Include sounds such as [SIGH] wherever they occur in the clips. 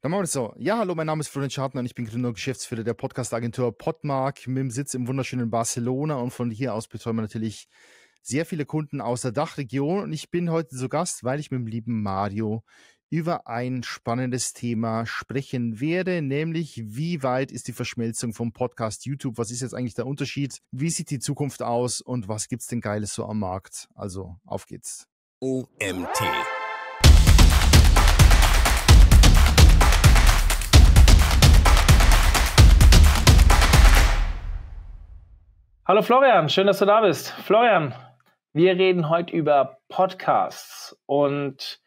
Dann machen wir das so. Ja, hallo, mein Name ist Florian Schartner und ich bin Gründer und Geschäftsführer der Podcast-Agentur Podmark mit dem Sitz im wunderschönen Barcelona und von hier aus betreuen wir natürlich sehr viele Kunden aus der Dachregion und ich bin heute so Gast, weil ich mit dem lieben Mario über ein spannendes Thema sprechen werde, nämlich wie weit ist die Verschmelzung vom Podcast YouTube? Was ist jetzt eigentlich der Unterschied? Wie sieht die Zukunft aus und was gibt's denn Geiles so am Markt? Also, auf geht's. OMT. Hallo Florian, schön, dass du da bist. Florian, wir reden heute über Podcasts und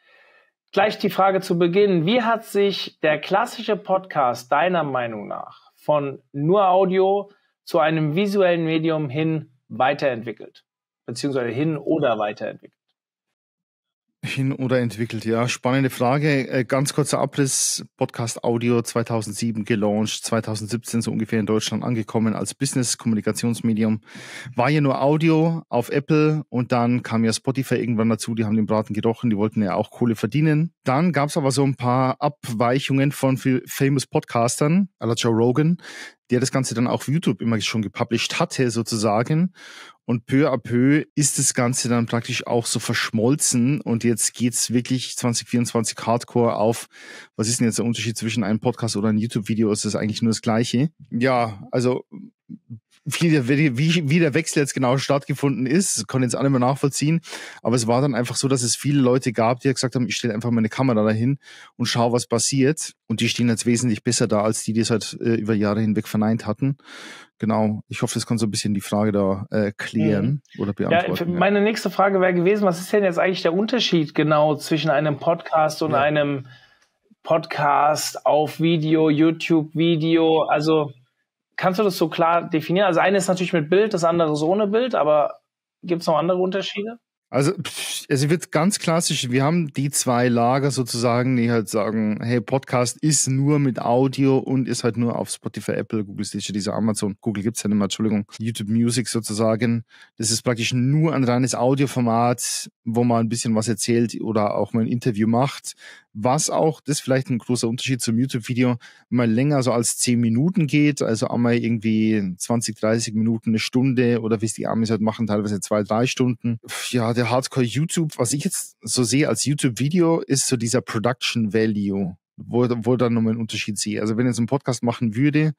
gleich die Frage zu Beginn. Wie hat sich der klassische Podcast deiner Meinung nach von nur Audio zu einem visuellen Medium hin weiterentwickelt? Beziehungsweise hin oder weiterentwickelt? hin oder entwickelt, ja. Spannende Frage. Äh, ganz kurzer Abriss. Podcast Audio 2007 gelauncht, 2017 so ungefähr in Deutschland angekommen als Business-Kommunikationsmedium. War ja nur Audio auf Apple und dann kam ja Spotify irgendwann dazu. Die haben den Braten gerochen, die wollten ja auch Kohle verdienen. Dann gab es aber so ein paar Abweichungen von famous Podcastern, à la Joe Rogan, der das Ganze dann auch auf YouTube immer schon gepublished hatte, sozusagen. Und peu à peu ist das Ganze dann praktisch auch so verschmolzen und jetzt geht's wirklich 2024 Hardcore auf. Was ist denn jetzt der Unterschied zwischen einem Podcast oder einem YouTube-Video? Ist das eigentlich nur das Gleiche? Ja, also wie der, wie, wie der Wechsel jetzt genau stattgefunden ist, Das kann jetzt alle mal nachvollziehen. Aber es war dann einfach so, dass es viele Leute gab, die gesagt haben, ich stelle einfach meine Kamera dahin und schau, was passiert. Und die stehen jetzt wesentlich besser da, als die, die es halt äh, über Jahre hinweg verneint hatten. Genau. Ich hoffe, das kann so ein bisschen die Frage da äh, klären mhm. oder beantworten. Ja, meine nächste Frage wäre gewesen, was ist denn jetzt eigentlich der Unterschied genau zwischen einem Podcast und ja. einem Podcast auf Video, YouTube-Video? Also Kannst du das so klar definieren? Also eine ist natürlich mit Bild, das andere ist ohne Bild, aber gibt es noch andere Unterschiede? Also, also es wird ganz klassisch, wir haben die zwei Lager sozusagen, die halt sagen, hey, Podcast ist nur mit Audio und ist halt nur auf Spotify, Apple, Google Stitcher, diese Amazon, Google gibt es ja nicht mehr, Entschuldigung, YouTube Music sozusagen. Das ist praktisch nur ein reines Audioformat, wo man ein bisschen was erzählt oder auch mal ein Interview macht was auch, das ist vielleicht ein großer Unterschied zum YouTube-Video, mal länger so als zehn Minuten geht, also einmal irgendwie 20, 30 Minuten, eine Stunde oder wie es die Amis halt machen, teilweise zwei, drei Stunden. Ja, der Hardcore-YouTube, was ich jetzt so sehe als YouTube-Video, ist so dieser Production Value, wo, wo dann nochmal einen Unterschied sehe. Also wenn ich jetzt einen Podcast machen würde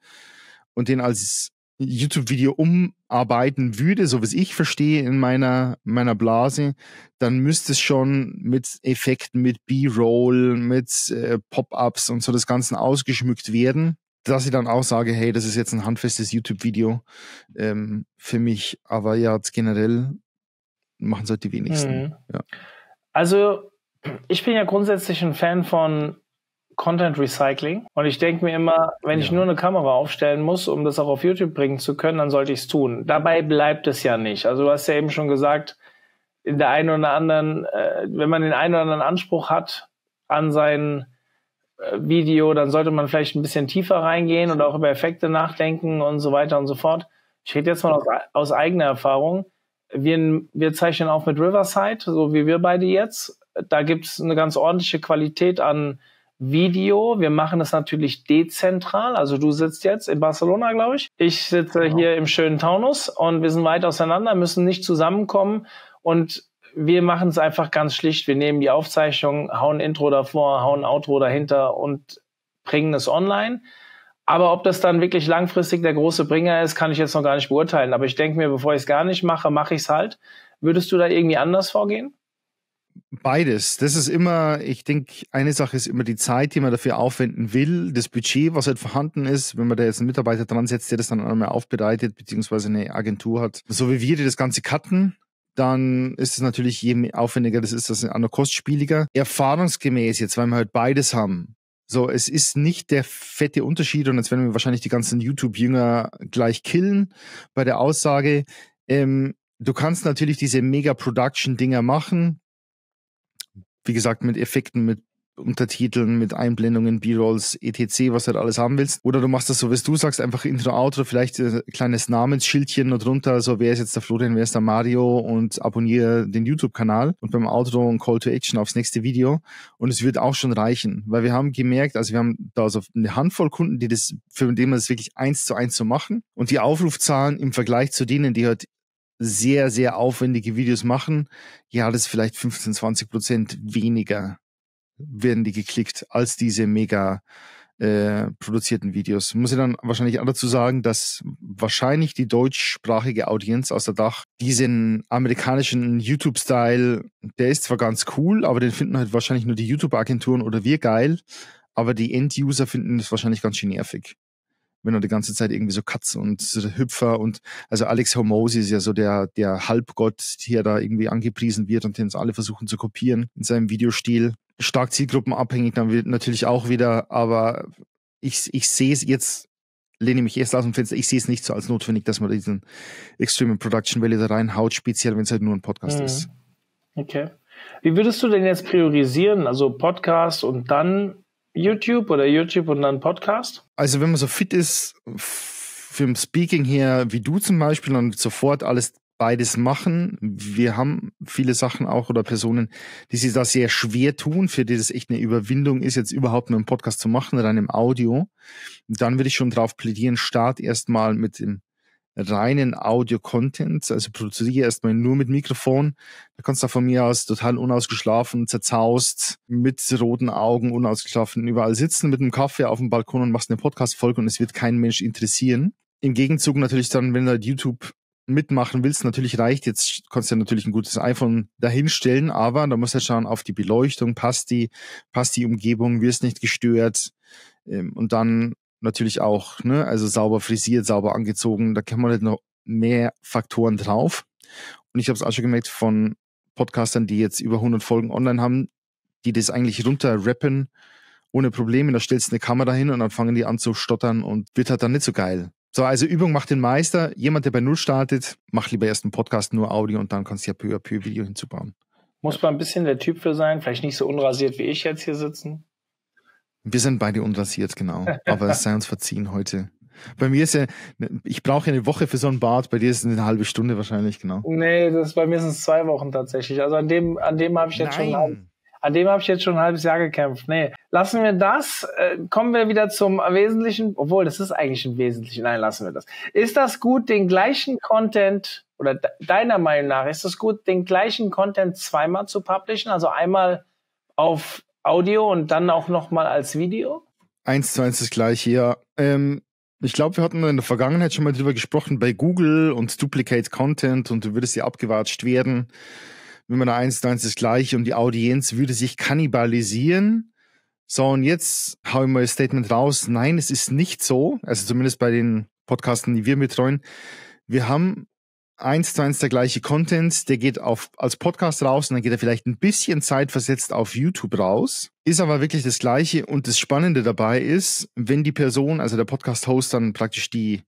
und den als YouTube-Video umarbeiten würde, so wie ich verstehe in meiner, meiner Blase, dann müsste es schon mit Effekten, mit B-Roll, mit äh, Pop-Ups und so das Ganze ausgeschmückt werden, dass ich dann auch sage, hey, das ist jetzt ein handfestes YouTube-Video ähm, für mich, aber ja, generell machen es halt die wenigsten. Mhm. Ja. Also ich bin ja grundsätzlich ein Fan von Content Recycling. Und ich denke mir immer, wenn ja. ich nur eine Kamera aufstellen muss, um das auch auf YouTube bringen zu können, dann sollte ich es tun. Dabei bleibt es ja nicht. Also du hast ja eben schon gesagt, in der einen oder anderen, äh, wenn man den einen oder anderen Anspruch hat an sein äh, Video, dann sollte man vielleicht ein bisschen tiefer reingehen und auch über Effekte nachdenken und so weiter und so fort. Ich rede jetzt mal aus, aus eigener Erfahrung. Wir, wir zeichnen auch mit Riverside, so wie wir beide jetzt. Da gibt es eine ganz ordentliche Qualität an Video. Wir machen das natürlich dezentral. Also du sitzt jetzt in Barcelona, glaube ich. Ich sitze genau. hier im schönen Taunus und wir sind weit auseinander, müssen nicht zusammenkommen und wir machen es einfach ganz schlicht. Wir nehmen die Aufzeichnung, hauen Intro davor, hauen Outro dahinter und bringen es online. Aber ob das dann wirklich langfristig der große Bringer ist, kann ich jetzt noch gar nicht beurteilen. Aber ich denke mir, bevor ich es gar nicht mache, mache ich es halt. Würdest du da irgendwie anders vorgehen? Beides. Das ist immer, ich denke, eine Sache ist immer die Zeit, die man dafür aufwenden will, das Budget, was halt vorhanden ist, wenn man da jetzt einen Mitarbeiter dran setzt, der das dann einmal aufbereitet, beziehungsweise eine Agentur hat. So wie wir, die das Ganze cutten, dann ist es natürlich, je aufwendiger das ist, das ist auch kostspieliger. Erfahrungsgemäß jetzt, weil wir halt beides haben. So, es ist nicht der fette Unterschied und jetzt werden wir wahrscheinlich die ganzen YouTube-Jünger gleich killen bei der Aussage, ähm, du kannst natürlich diese Mega-Production-Dinger machen, wie gesagt, mit Effekten, mit Untertiteln, mit Einblendungen, B-Rolls, etc., was du halt alles haben willst. Oder du machst das so, wie du sagst, einfach Intro, Outro, vielleicht ein äh, kleines Namensschildchen noch drunter, so also, wer ist jetzt der Florian, wer ist der Mario und abonniere den YouTube-Kanal und beim Outro ein Call to Action aufs nächste Video. Und es wird auch schon reichen, weil wir haben gemerkt, also wir haben da so eine Handvoll Kunden, die das, für den wir das wirklich eins zu eins so machen. Und die Aufrufzahlen im Vergleich zu denen, die halt sehr, sehr aufwendige Videos machen, ja, das ist vielleicht 15, 20 Prozent weniger werden die geklickt als diese mega äh, produzierten Videos. Muss ich dann wahrscheinlich auch dazu sagen, dass wahrscheinlich die deutschsprachige Audience aus der Dach diesen amerikanischen YouTube-Style, der ist zwar ganz cool, aber den finden halt wahrscheinlich nur die YouTube-Agenturen oder wir geil, aber die End-User finden das wahrscheinlich ganz schön nervig wenn du die ganze Zeit irgendwie so Katz und Hüpfer und also Alex Hormozy ist ja so der, der Halbgott, der da irgendwie angepriesen wird und den uns alle versuchen zu kopieren in seinem Videostil. Stark zielgruppenabhängig dann natürlich auch wieder, aber ich, ich sehe es jetzt, lehne mich erst aus dem Fenster, ich sehe es nicht so als notwendig, dass man diesen Extreme Production Value da reinhaut, speziell wenn es halt nur ein Podcast mhm. ist. Okay. Wie würdest du denn jetzt priorisieren? Also Podcast und dann YouTube oder YouTube und dann Podcast? Also wenn man so fit ist, für ein Speaking her, wie du zum Beispiel, und sofort alles beides machen. Wir haben viele Sachen auch oder Personen, die sich das sehr schwer tun, für die das echt eine Überwindung ist, jetzt überhaupt einen Podcast zu machen oder einem Audio. Dann würde ich schon drauf plädieren, start erstmal mit dem reinen Audio-Content, also produziere erstmal nur mit Mikrofon. Da kannst du von mir aus total unausgeschlafen, zerzaust, mit roten Augen, unausgeschlafen überall sitzen mit einem Kaffee auf dem Balkon und machst eine Podcast-Folge und es wird kein Mensch interessieren. Im Gegenzug natürlich dann, wenn du halt YouTube mitmachen willst, natürlich reicht jetzt, kannst du ja natürlich ein gutes iPhone dahinstellen, aber da musst du halt schauen auf die Beleuchtung, passt die, passt die Umgebung, wirst nicht gestört. Ähm, und dann natürlich auch, ne, also sauber frisiert, sauber angezogen, da kann man halt noch mehr Faktoren drauf. Und ich habe es auch schon gemerkt von Podcastern, die jetzt über 100 Folgen online haben, die das eigentlich runterrappen ohne Probleme. Da stellst du eine Kamera hin und dann fangen die an zu stottern und wird halt dann nicht so geil. So, also Übung macht den Meister. Jemand, der bei Null startet, macht lieber erst einen Podcast, nur Audio und dann kannst du ja peu à peu Video hinzubauen. Muss man ein bisschen der Typ für sein, vielleicht nicht so unrasiert wie ich jetzt hier sitzen. Wir sind beide unrasiert, genau. Aber es sei uns verziehen heute. Bei mir ist ja, ne, ich brauche eine Woche für so ein Bad, bei dir ist es eine halbe Stunde wahrscheinlich, genau. Nee, das, bei mir sind es zwei Wochen tatsächlich. Also an dem, an dem habe ich jetzt Nein. schon an dem habe ich jetzt schon ein halbes Jahr gekämpft. Nee, lassen wir das. Äh, kommen wir wieder zum Wesentlichen. Obwohl, das ist eigentlich ein Wesentlichen. Nein, lassen wir das. Ist das gut, den gleichen Content oder de deiner Meinung nach, ist es gut, den gleichen Content zweimal zu publishen? Also einmal auf Audio und dann auch nochmal als Video? Eins zu eins das gleiche, ja. Ähm, ich glaube, wir hatten in der Vergangenheit schon mal drüber gesprochen bei Google und Duplicate Content und du würdest ja abgewatscht werden. Wenn man da eins zu eins das gleiche und die Audienz würde sich kannibalisieren. So, und jetzt hau ich mal ein Statement raus. Nein, es ist nicht so. Also zumindest bei den Podcasten, die wir betreuen. Wir haben eins zu eins der gleiche Content, der geht auf, als Podcast raus und dann geht er vielleicht ein bisschen zeitversetzt auf YouTube raus, ist aber wirklich das gleiche und das Spannende dabei ist, wenn die Person, also der Podcast-Host dann praktisch die,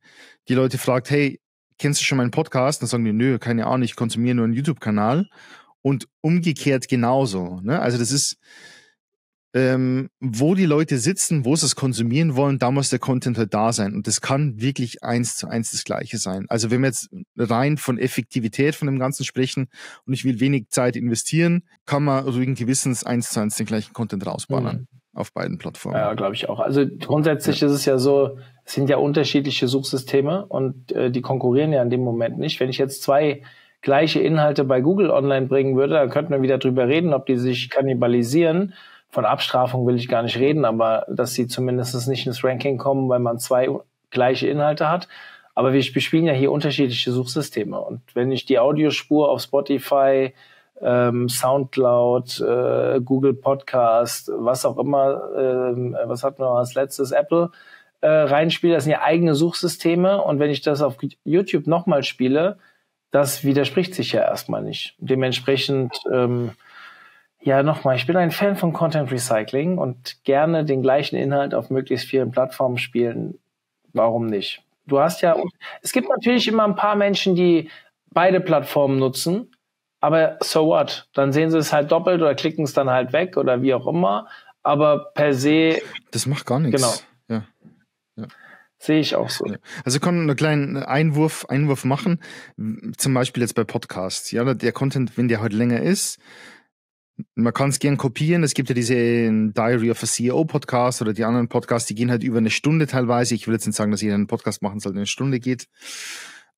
die Leute fragt, hey, kennst du schon meinen Podcast? Dann sagen die, nö, keine Ahnung, ich konsumiere nur einen YouTube-Kanal und umgekehrt genauso. Ne? Also das ist, ähm, wo die Leute sitzen, wo sie es konsumieren wollen, da muss der Content halt da sein. Und das kann wirklich eins zu eins das Gleiche sein. Also wenn wir jetzt rein von Effektivität von dem Ganzen sprechen und ich will wenig Zeit investieren, kann man ruhigen Gewissens eins zu eins den gleichen Content rausballern. Mhm. Auf beiden Plattformen. Ja, glaube ich auch. Also grundsätzlich ja. ist es ja so, es sind ja unterschiedliche Suchsysteme und äh, die konkurrieren ja in dem Moment nicht. Wenn ich jetzt zwei gleiche Inhalte bei Google online bringen würde, dann könnten wir wieder drüber reden, ob die sich kannibalisieren von Abstrafung will ich gar nicht reden, aber dass sie zumindest nicht ins Ranking kommen, weil man zwei gleiche Inhalte hat. Aber wir spielen ja hier unterschiedliche Suchsysteme. Und wenn ich die Audiospur auf Spotify, ähm, Soundcloud, äh, Google Podcast, was auch immer, äh, was hatten wir als letztes, Apple, äh, reinspiele, das sind ja eigene Suchsysteme. Und wenn ich das auf YouTube nochmal spiele, das widerspricht sich ja erstmal nicht. Dementsprechend ähm, ja, nochmal, ich bin ein Fan von Content Recycling und gerne den gleichen Inhalt auf möglichst vielen Plattformen spielen. Warum nicht? Du hast ja, es gibt natürlich immer ein paar Menschen, die beide Plattformen nutzen, aber so what? Dann sehen sie es halt doppelt oder klicken es dann halt weg oder wie auch immer. Aber per se. Das macht gar nichts. Genau. Ja. ja. Sehe ich auch so. Also ich kann einen kleinen Einwurf, Einwurf machen. Zum Beispiel jetzt bei Podcasts. Ja, der Content, wenn der heute länger ist, man kann es gern kopieren. Es gibt ja diese ähm, Diary of a CEO Podcast oder die anderen Podcasts, die gehen halt über eine Stunde teilweise. Ich will jetzt nicht sagen, dass jeder einen Podcast machen soll, der eine Stunde geht.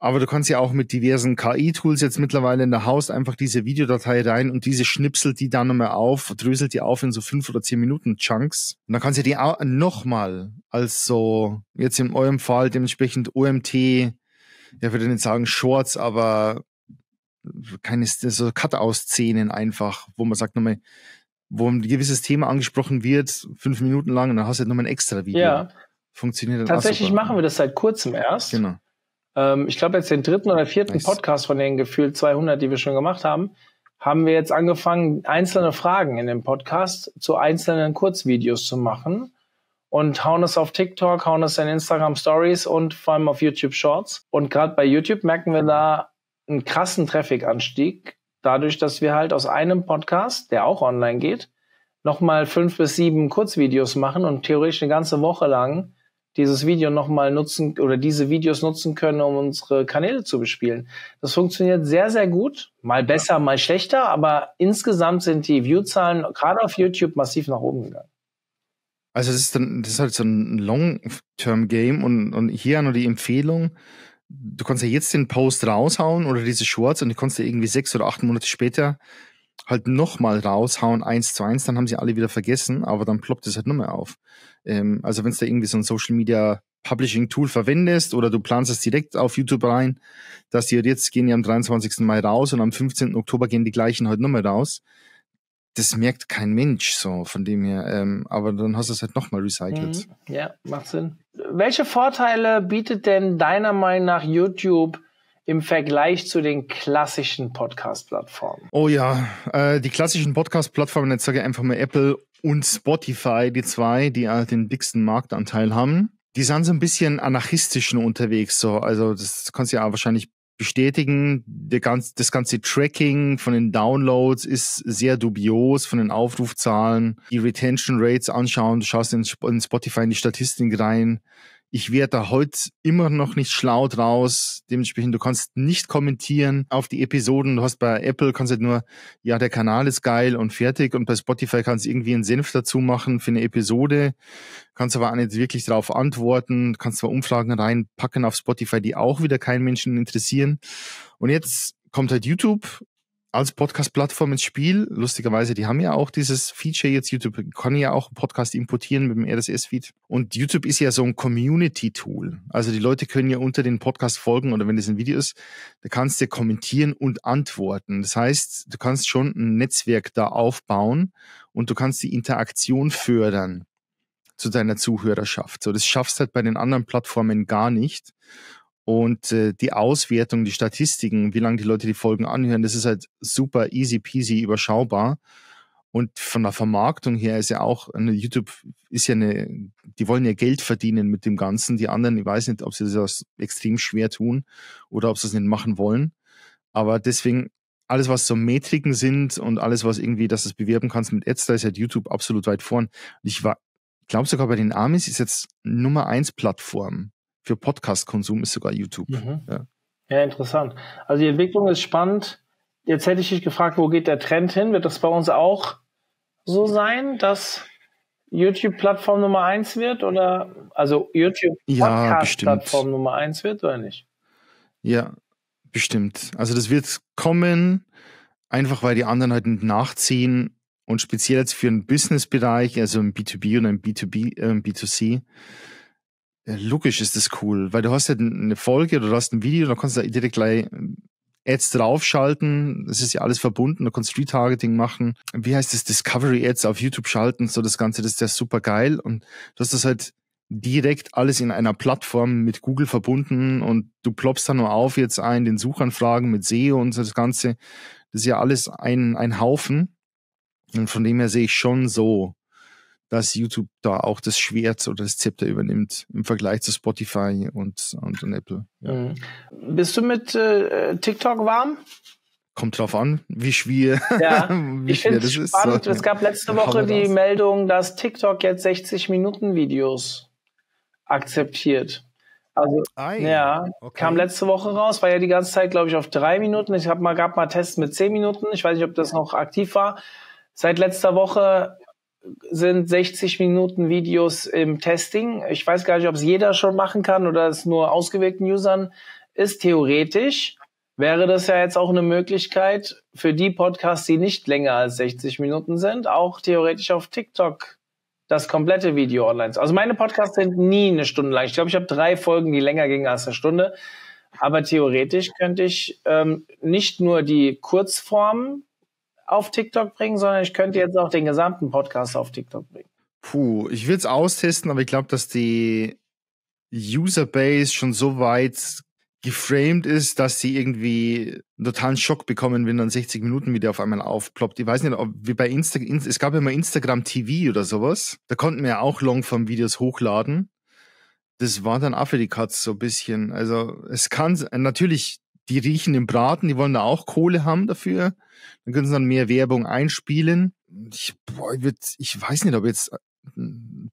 Aber du kannst ja auch mit diversen KI-Tools jetzt mittlerweile in der Haus einfach diese Videodatei rein und diese schnipselt die dann nochmal auf, dröselt die auf in so fünf oder zehn Minuten Chunks. Und dann kannst du die auch nochmal als so, jetzt in eurem Fall dementsprechend OMT, ja, würde nicht sagen Shorts, aber keine so Cut-Out-Szenen einfach, wo man sagt nochmal, wo ein gewisses Thema angesprochen wird, fünf Minuten lang, und dann hast du halt nochmal ein extra Video. Ja. Funktioniert dann Tatsächlich machen wir das seit kurzem erst. Genau. Ähm, ich glaube, jetzt den dritten oder vierten nice. Podcast von den gefühlt 200, die wir schon gemacht haben, haben wir jetzt angefangen, einzelne Fragen in dem Podcast zu einzelnen Kurzvideos zu machen und hauen es auf TikTok, hauen es in Instagram Stories und vor allem auf YouTube Shorts. Und gerade bei YouTube merken wir da einen krassen Traffic-Anstieg, dadurch, dass wir halt aus einem Podcast, der auch online geht, nochmal fünf bis sieben Kurzvideos machen und theoretisch eine ganze Woche lang dieses Video nochmal nutzen oder diese Videos nutzen können, um unsere Kanäle zu bespielen. Das funktioniert sehr, sehr gut. Mal besser, ja. mal schlechter, aber insgesamt sind die Viewzahlen gerade auf YouTube massiv nach oben gegangen. Also das ist, dann, das ist halt so ein Long-Term-Game und, und hier nur die Empfehlung, du kannst ja jetzt den Post raushauen oder diese Shorts und die kannst du irgendwie sechs oder acht Monate später halt nochmal raushauen, eins zu eins, dann haben sie alle wieder vergessen, aber dann ploppt es halt nochmal auf. Ähm, also wenn es da irgendwie so ein Social Media Publishing Tool verwendest oder du planst es direkt auf YouTube rein, dass die halt jetzt gehen ja am 23. Mai raus und am 15. Oktober gehen die gleichen halt nochmal raus, das merkt kein Mensch so von dem her. Ähm, aber dann hast du es halt nochmal recycelt. Mhm. Ja, macht Sinn. Welche Vorteile bietet denn deiner Meinung nach YouTube im Vergleich zu den klassischen Podcast-Plattformen? Oh ja, äh, die klassischen Podcast-Plattformen, jetzt sage ich einfach mal Apple und Spotify, die zwei, die halt den dicksten Marktanteil haben. Die sind so ein bisschen anarchistisch unterwegs, so. Also, das kannst du ja wahrscheinlich bestätigen. Ganz, das ganze Tracking von den Downloads ist sehr dubios, von den Aufrufzahlen. Die Retention Rates anschauen, du schaust in, in Spotify in die Statistik rein ich werde da heute immer noch nicht schlau draus. Dementsprechend, du kannst nicht kommentieren auf die Episoden. Du hast bei Apple kannst halt nur, ja, der Kanal ist geil und fertig. Und bei Spotify kannst du irgendwie einen Senf dazu machen für eine Episode. Kannst aber auch nicht wirklich darauf antworten. Kannst zwar Umfragen reinpacken auf Spotify, die auch wieder keinen Menschen interessieren. Und jetzt kommt halt YouTube als Podcast-Plattform ins Spiel. Lustigerweise, die haben ja auch dieses Feature jetzt. YouTube kann ja auch einen Podcast importieren mit dem RSS-Feed. Und YouTube ist ja so ein Community-Tool. Also die Leute können ja unter den Podcast folgen oder wenn das ein Video ist, da kannst du kommentieren und antworten. Das heißt, du kannst schon ein Netzwerk da aufbauen und du kannst die Interaktion fördern zu deiner Zuhörerschaft. So, das schaffst du halt bei den anderen Plattformen gar nicht. Und äh, die Auswertung, die Statistiken, wie lange die Leute die Folgen anhören, das ist halt super easy peasy überschaubar. Und von der Vermarktung her ist ja auch, äh, ne, YouTube ist ja eine, die wollen ja Geld verdienen mit dem Ganzen. Die anderen, ich weiß nicht, ob sie das extrem schwer tun oder ob sie das nicht machen wollen. Aber deswegen, alles, was so Metriken sind und alles, was irgendwie, dass du es bewerben kannst mit Ads, da ist halt YouTube absolut weit vorn. Und ich war, glaube sogar bei den Amis ist jetzt Nummer eins Plattform für Podcast-Konsum ist sogar YouTube. Mhm. Ja. ja, interessant. Also die Entwicklung ist spannend. Jetzt hätte ich dich gefragt, wo geht der Trend hin? Wird das bei uns auch so sein, dass YouTube-Plattform Nummer eins wird oder also YouTube-Podcast-Plattform ja, Nummer eins wird oder nicht? Ja, bestimmt. Also das wird kommen, einfach weil die anderen halt nachziehen und speziell jetzt für einen Business-Bereich, also im B2B und im B2B, äh, B2C, ja, logisch ist das cool, weil du hast ja eine Folge oder du hast ein Video, da kannst du direkt gleich äh, Ads draufschalten. Das ist ja alles verbunden. Du kannst Retargeting machen. Wie heißt das? Discovery Ads auf YouTube schalten. So das Ganze, das ist ja super geil. Und du hast das halt direkt alles in einer Plattform mit Google verbunden und du ploppst da nur auf jetzt ein, den Suchanfragen mit SEO und so das Ganze. Das ist ja alles ein, ein Haufen. Und von dem her sehe ich schon so, dass YouTube da auch das Schwert oder das Zepter übernimmt im Vergleich zu Spotify und, und, und Apple. Ja. Mhm. Bist du mit äh, TikTok warm? Kommt drauf an, wie schwer, ja. [LAUGHS] wie ich schwer das spannend. ist. Spannend. Es gab letzte Woche die das. Meldung, dass TikTok jetzt 60-Minuten-Videos akzeptiert. Also Ei, ja, okay. kam letzte Woche raus, war ja die ganze Zeit, glaube ich, auf drei Minuten. Ich habe mal gab mal Tests mit zehn Minuten. Ich weiß nicht, ob das noch aktiv war. Seit letzter Woche sind 60 Minuten Videos im Testing. Ich weiß gar nicht, ob es jeder schon machen kann oder es nur ausgewählten Usern ist. Theoretisch wäre das ja jetzt auch eine Möglichkeit für die Podcasts, die nicht länger als 60 Minuten sind, auch theoretisch auf TikTok das komplette Video online. Also meine Podcasts sind nie eine Stunde lang. Ich glaube, ich habe drei Folgen, die länger gingen als eine Stunde. Aber theoretisch könnte ich ähm, nicht nur die Kurzformen auf TikTok bringen, sondern ich könnte jetzt auch den gesamten Podcast auf TikTok bringen. Puh, ich will es austesten, aber ich glaube, dass die Userbase schon so weit geframed ist, dass sie irgendwie einen totalen Schock bekommen, wenn dann 60 Minuten wieder auf einmal aufploppt. Ich weiß nicht, ob wie bei Instagram, es gab ja mal Instagram TV oder sowas. Da konnten wir ja auch Longform-Videos hochladen. Das war dann auch für die Katz so ein bisschen. Also es kann, natürlich, die riechen im Braten, die wollen da auch Kohle haben dafür. Dann können sie dann mehr Werbung einspielen. Ich, boah, ich, ich weiß nicht, ob jetzt äh,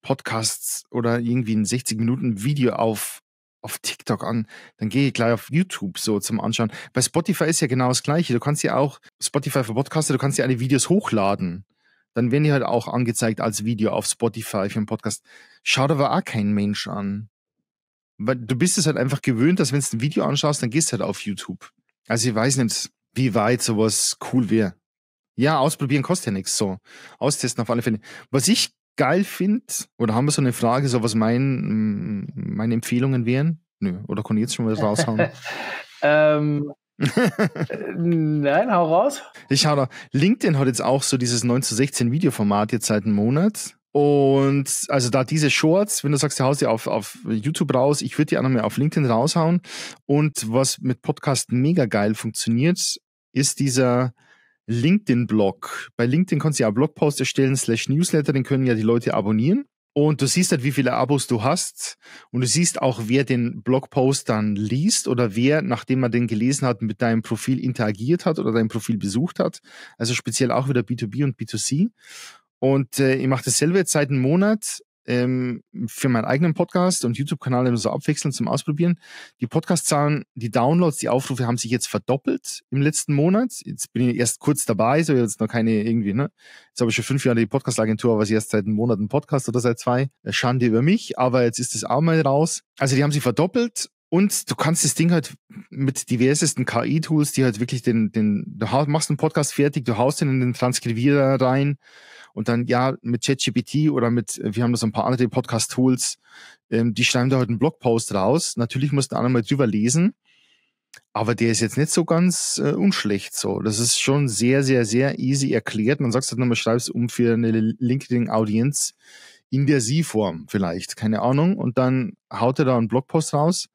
Podcasts oder irgendwie ein 60-Minuten-Video auf auf TikTok an, dann gehe ich gleich auf YouTube so zum Anschauen. Bei Spotify ist ja genau das Gleiche. Du kannst ja auch, Spotify für Podcaster, du kannst ja alle Videos hochladen. Dann werden die halt auch angezeigt als Video auf Spotify für einen Podcast. Schaut aber auch kein Mensch an. Weil du bist es halt einfach gewöhnt, dass wenn du ein Video anschaust, dann gehst du halt auf YouTube. Also ich weiß nicht, wie weit sowas cool wäre. Ja, ausprobieren kostet ja nichts. So, austesten auf alle Fälle. Was ich geil finde, oder haben wir so eine Frage, so was mein, meine Empfehlungen wären? Nö, oder kann ich jetzt schon was raushauen? [LAUGHS] ähm, äh, Nein, hau raus. Ich hau da. LinkedIn hat jetzt auch so dieses 9 zu 16 Videoformat jetzt seit einem Monat. Und also da diese Shorts, wenn du sagst, du haust die auf, auf YouTube raus, ich würde die auch noch mehr auf LinkedIn raushauen. Und was mit Podcast mega geil funktioniert, ist dieser LinkedIn-Blog. Bei LinkedIn kannst du ja einen Blogpost erstellen, slash Newsletter, den können ja die Leute abonnieren. Und du siehst halt, wie viele Abos du hast. Und du siehst auch, wer den Blogpost dann liest oder wer, nachdem man den gelesen hat, mit deinem Profil interagiert hat oder dein Profil besucht hat. Also speziell auch wieder B2B und B2C. Und äh, ich mache dasselbe jetzt seit einem Monat ähm, für meinen eigenen Podcast und YouTube-Kanal immer so abwechselnd zum Ausprobieren. Die Podcast-Zahlen, die Downloads, die Aufrufe haben sich jetzt verdoppelt im letzten Monat. Jetzt bin ich erst kurz dabei, so jetzt noch keine irgendwie, ne? Jetzt habe ich schon fünf Jahre die Podcast-Agentur, aber ich erst seit einem Monat einen Podcast oder seit zwei. Äh, Schande über mich, aber jetzt ist das auch mal raus. Also die haben sich verdoppelt und du kannst das Ding halt mit diversesten KI-Tools, die halt wirklich den, den, du machst einen Podcast fertig, du haust den in den Transkribierer rein, und dann, ja, mit ChatGPT oder mit, äh, wir haben das ein paar andere Podcast-Tools, ähm, die schreiben da heute halt einen Blogpost raus. Natürlich mussten alle mal drüber lesen. Aber der ist jetzt nicht so ganz äh, unschlecht so. Das ist schon sehr, sehr, sehr easy erklärt. Und dann sagst du halt nochmal, schreibst um für eine LinkedIn-Audience in der Sie-Form vielleicht, keine Ahnung. Und dann haut er da einen Blogpost raus,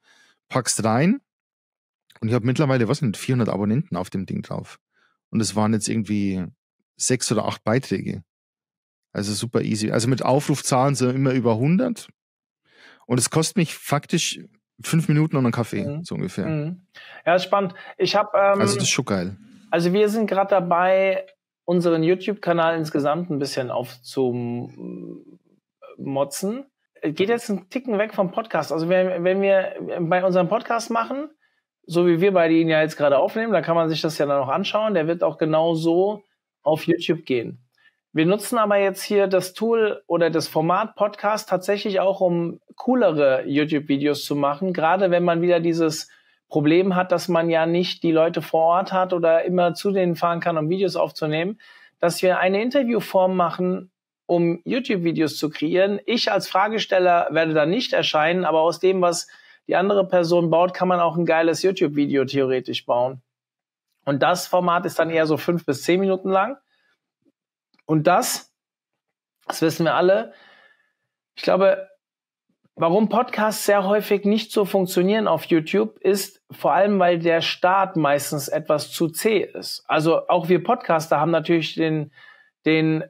packst rein. Und ich habe mittlerweile, was sind 400 Abonnenten auf dem Ding drauf. Und es waren jetzt irgendwie sechs oder acht Beiträge. Also super easy. Also mit Aufrufzahlen sind immer über 100. Und es kostet mich faktisch fünf Minuten und einen Kaffee, mhm. so ungefähr. Mhm. Ja, spannend. Ich habe. Ähm, also das ähm, ist schon geil. Also wir sind gerade dabei, unseren YouTube-Kanal insgesamt ein bisschen aufzumotzen. Geht jetzt einen Ticken weg vom Podcast. Also wenn, wenn wir bei unserem Podcast machen, so wie wir beide ihn ja jetzt gerade aufnehmen, dann kann man sich das ja dann noch anschauen. Der wird auch genau so auf YouTube gehen. Wir nutzen aber jetzt hier das Tool oder das Format Podcast tatsächlich auch, um coolere YouTube-Videos zu machen. Gerade wenn man wieder dieses Problem hat, dass man ja nicht die Leute vor Ort hat oder immer zu denen fahren kann, um Videos aufzunehmen, dass wir eine Interviewform machen, um YouTube-Videos zu kreieren. Ich als Fragesteller werde da nicht erscheinen, aber aus dem, was die andere Person baut, kann man auch ein geiles YouTube-Video theoretisch bauen. Und das Format ist dann eher so fünf bis zehn Minuten lang und das, das wissen wir alle, ich glaube, warum Podcasts sehr häufig nicht so funktionieren auf YouTube, ist vor allem, weil der Start meistens etwas zu zäh ist. Also auch wir Podcaster haben natürlich den, den, äh,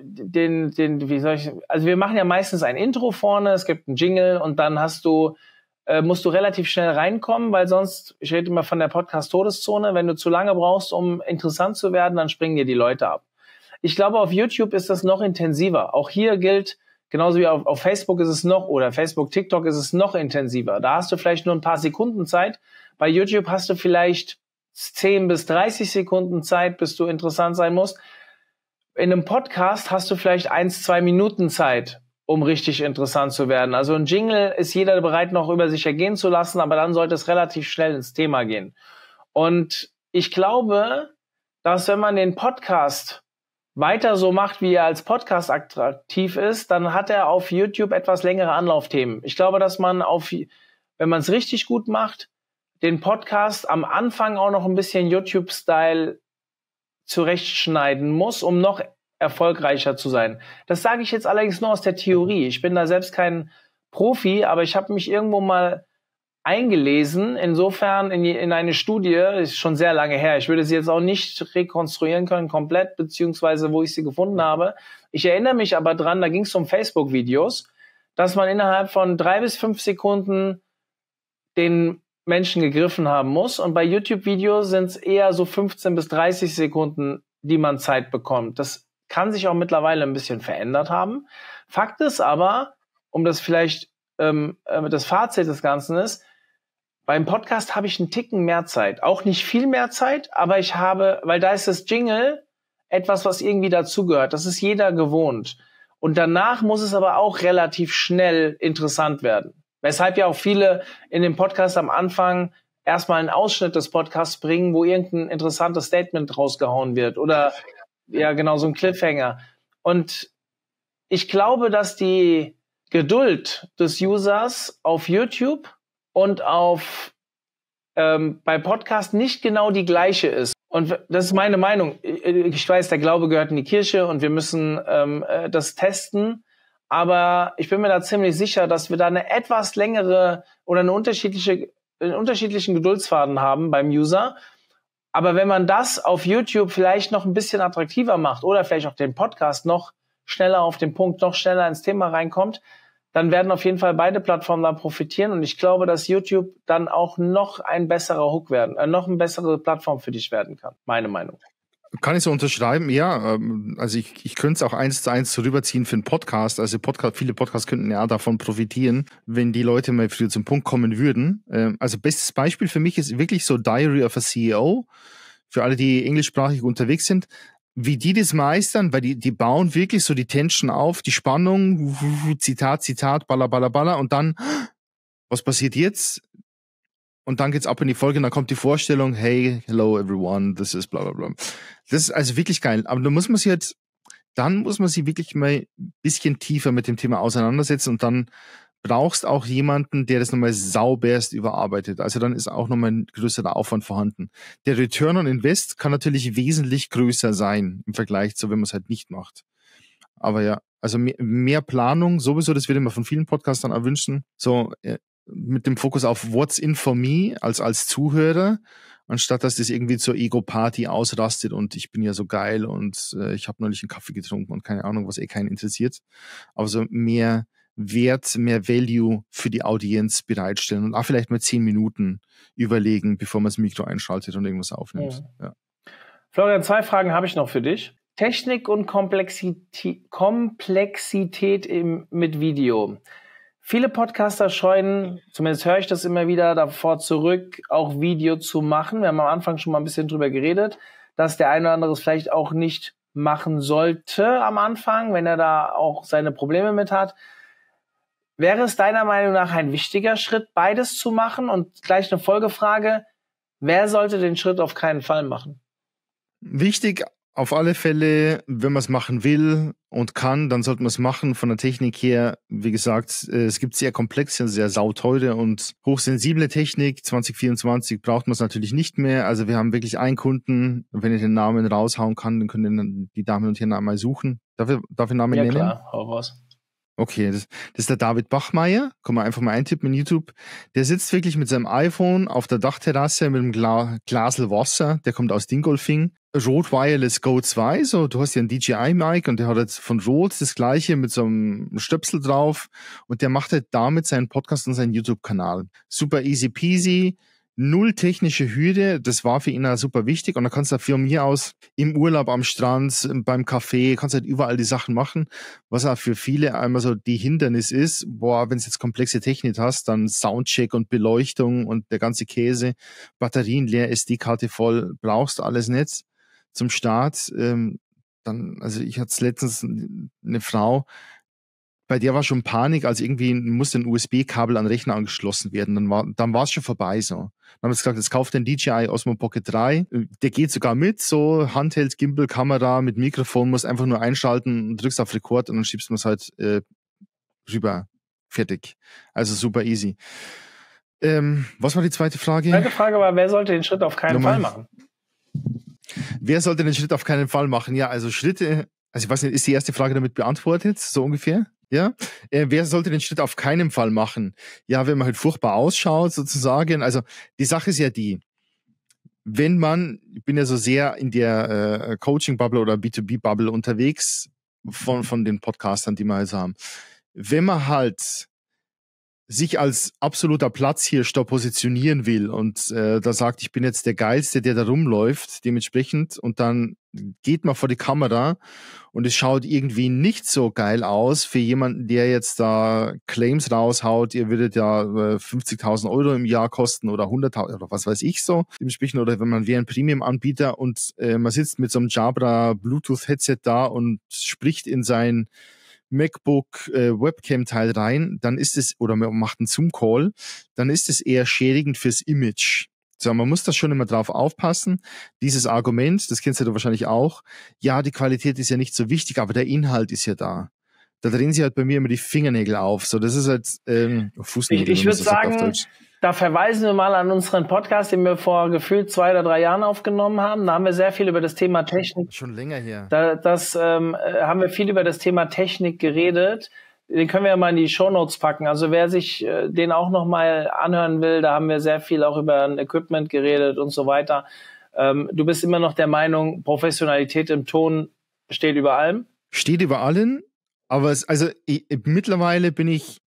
den, den, wie soll ich, also wir machen ja meistens ein Intro vorne, es gibt einen Jingle und dann hast du, äh, musst du relativ schnell reinkommen, weil sonst, ich rede immer von der Podcast-Todeszone, wenn du zu lange brauchst, um interessant zu werden, dann springen dir die Leute ab. Ich glaube, auf YouTube ist das noch intensiver. Auch hier gilt, genauso wie auf, auf Facebook ist es noch, oder Facebook, TikTok ist es noch intensiver. Da hast du vielleicht nur ein paar Sekunden Zeit. Bei YouTube hast du vielleicht 10 bis 30 Sekunden Zeit, bis du interessant sein musst. In einem Podcast hast du vielleicht eins, zwei Minuten Zeit, um richtig interessant zu werden. Also ein Jingle ist jeder bereit, noch über sich ergehen zu lassen, aber dann sollte es relativ schnell ins Thema gehen. Und ich glaube, dass wenn man den Podcast weiter so macht, wie er als Podcast attraktiv ist, dann hat er auf YouTube etwas längere Anlaufthemen. Ich glaube, dass man auf, wenn man es richtig gut macht, den Podcast am Anfang auch noch ein bisschen YouTube-Style zurechtschneiden muss, um noch erfolgreicher zu sein. Das sage ich jetzt allerdings nur aus der Theorie. Ich bin da selbst kein Profi, aber ich habe mich irgendwo mal eingelesen, insofern in, in eine Studie, ist schon sehr lange her. Ich würde sie jetzt auch nicht rekonstruieren können komplett, beziehungsweise wo ich sie gefunden habe. Ich erinnere mich aber dran, da ging es um Facebook-Videos, dass man innerhalb von drei bis fünf Sekunden den Menschen gegriffen haben muss. Und bei YouTube-Videos sind es eher so 15 bis 30 Sekunden, die man Zeit bekommt. Das kann sich auch mittlerweile ein bisschen verändert haben. Fakt ist aber, um das vielleicht ähm, äh, das Fazit des Ganzen ist, beim Podcast habe ich einen Ticken mehr Zeit. Auch nicht viel mehr Zeit, aber ich habe, weil da ist das Jingle etwas, was irgendwie dazugehört. Das ist jeder gewohnt. Und danach muss es aber auch relativ schnell interessant werden. Weshalb ja auch viele in dem Podcast am Anfang erstmal einen Ausschnitt des Podcasts bringen, wo irgendein interessantes Statement rausgehauen wird oder ja, genau so ein Cliffhanger. Und ich glaube, dass die Geduld des Users auf YouTube und auf ähm, bei Podcast nicht genau die gleiche ist. Und das ist meine Meinung. Äh, ich weiß, der Glaube gehört in die Kirche und wir müssen ähm, äh, das testen. Aber ich bin mir da ziemlich sicher, dass wir da eine etwas längere oder eine unterschiedliche, einen unterschiedlichen Geduldsfaden haben beim User. Aber wenn man das auf YouTube vielleicht noch ein bisschen attraktiver macht oder vielleicht auch den Podcast noch schneller auf den Punkt, noch schneller ins Thema reinkommt, dann werden auf jeden Fall beide Plattformen da profitieren und ich glaube, dass YouTube dann auch noch ein besserer Hook werden, äh, noch eine bessere Plattform für dich werden kann, meine Meinung. Kann ich so unterschreiben, ja. Ähm, also ich, ich könnte es auch eins zu eins rüberziehen für einen Podcast. Also Podcast, viele Podcasts könnten ja davon profitieren, wenn die Leute mal früher zum Punkt kommen würden. Ähm, also bestes Beispiel für mich ist wirklich so Diary of a CEO. Für alle, die englischsprachig unterwegs sind, wie die das meistern, weil die, die bauen wirklich so die Tension auf, die Spannung, Zitat, Zitat, balla, balla, balla und dann, was passiert jetzt? Und dann geht's ab in die Folge und dann kommt die Vorstellung, hey, hello everyone, this is bla bla bla. Das ist also wirklich geil. Aber da muss man sich jetzt, halt, dann muss man sich wirklich mal ein bisschen tiefer mit dem Thema auseinandersetzen und dann brauchst auch jemanden, der das nochmal sauberst überarbeitet. Also dann ist auch nochmal ein größerer Aufwand vorhanden. Der Return on Invest kann natürlich wesentlich größer sein im Vergleich zu, wenn man es halt nicht macht. Aber ja, also mehr, mehr Planung sowieso, das würde man von vielen Podcastern erwünschen. So äh, mit dem Fokus auf What's in for me als, als Zuhörer, anstatt dass das irgendwie zur Ego-Party ausrastet und ich bin ja so geil und äh, ich habe neulich einen Kaffee getrunken und keine Ahnung, was eh keinen interessiert. Aber so mehr Wert, mehr Value für die Audienz bereitstellen und auch vielleicht mal zehn Minuten überlegen, bevor man das Mikro einschaltet und irgendwas aufnimmt. Ja. Ja. Florian, zwei Fragen habe ich noch für dich. Technik und Komplexität, Komplexität im, mit Video. Viele Podcaster scheuen, zumindest höre ich das immer wieder davor zurück, auch Video zu machen. Wir haben am Anfang schon mal ein bisschen drüber geredet, dass der eine oder andere es vielleicht auch nicht machen sollte am Anfang, wenn er da auch seine Probleme mit hat. Wäre es deiner Meinung nach ein wichtiger Schritt, beides zu machen? Und gleich eine Folgefrage, wer sollte den Schritt auf keinen Fall machen? Wichtig auf alle Fälle, wenn man es machen will und kann, dann sollte man es machen. Von der Technik her, wie gesagt, äh, es gibt sehr komplexe, sehr sauteure und hochsensible Technik. 2024 braucht man es natürlich nicht mehr. Also wir haben wirklich einen Kunden. Wenn ich den Namen raushauen kann, dann können die Damen und Herren einmal suchen. Darf ich, darf ich Namen ja, nennen? Ja, klar, hau raus. Okay, das, das, ist der David Bachmeier, kann man einfach mal eintippen in YouTube. Der sitzt wirklich mit seinem iPhone auf der Dachterrasse mit einem Gla Glasel Wasser, der kommt aus Dingolfing. Rode Wireless Go 2, so du hast ja ein DJI-Mic und der hat jetzt von Rode das gleiche mit so einem Stöpsel drauf und der macht halt damit seinen Podcast und seinen YouTube-Kanal. Super easy peasy, null technische Hürde. Das war für ihn auch super wichtig. Und da kannst du von hier aus im Urlaub am Strand, beim Café, kannst halt überall die Sachen machen. Was auch für viele einmal so die Hindernis ist, boah, wenn du jetzt komplexe Technik hast, dann Soundcheck und Beleuchtung und der ganze Käse, Batterien leer, SD-Karte voll, brauchst alles nicht zum Start. Ähm, dann, also ich hatte letztens eine Frau, bei der war schon Panik, als irgendwie musste ein USB-Kabel an den Rechner angeschlossen werden. Dann war dann es schon vorbei so. Dann haben wir gesagt, jetzt kauft den DJI Osmo Pocket 3. Der geht sogar mit, so Handheld, Gimbal, Kamera mit Mikrofon, muss einfach nur einschalten und drückst auf Rekord und dann schiebst du es halt äh, rüber. Fertig. Also super easy. Ähm, was war die zweite Frage? Die zweite Frage war, wer sollte den Schritt auf keinen Nochmal. Fall machen? Wer sollte den Schritt auf keinen Fall machen? Ja, also Schritte, also ich weiß nicht, ist die erste Frage damit beantwortet, so ungefähr? Ja, äh, wer sollte den Schritt auf keinen Fall machen? Ja, wenn man halt furchtbar ausschaut, sozusagen. Also die Sache ist ja die, wenn man, ich bin ja so sehr in der äh, Coaching-Bubble oder B2B-Bubble unterwegs von, von den Podcastern, die wir halt haben. Wenn man halt sich als absoluter Platzhirscher positionieren will und äh, da sagt, ich bin jetzt der Geilste, der da rumläuft, dementsprechend, und dann geht man vor die Kamera und es schaut irgendwie nicht so geil aus für jemanden, der jetzt da Claims raushaut, ihr würdet ja 50.000 äh, Euro im Jahr kosten oder 100.000 oder was weiß ich so, dementsprechend, oder wenn man wäre ein Premium-Anbieter und äh, man sitzt mit so einem Jabra Bluetooth-Headset da und spricht in sein MacBook äh, Webcam-Teil rein, dann ist es, oder man macht einen Zoom-Call, dann ist es eher schädigend fürs Image. So, man muss da schon immer drauf aufpassen. Dieses Argument, das kennst du wahrscheinlich auch, ja, die Qualität ist ja nicht so wichtig, aber der Inhalt ist ja da. Da drehen sie halt bei mir immer die Fingernägel auf. So, das ist halt ähm, Fußnägel. Ich, ich würde sagen, da verweisen wir mal an unseren Podcast, den wir vor gefühlt zwei oder drei Jahren aufgenommen haben. Da haben wir sehr viel über das Thema Technik. Schon länger hier. Da, das ähm, äh, haben wir viel über das Thema Technik geredet. Den können wir ja mal in die Show Notes packen. Also wer sich äh, den auch nochmal anhören will, da haben wir sehr viel auch über ein Equipment geredet und so weiter. Ähm, du bist immer noch der Meinung, Professionalität im Ton steht über allem? Steht über allen, aber es, also ich, mittlerweile bin ich,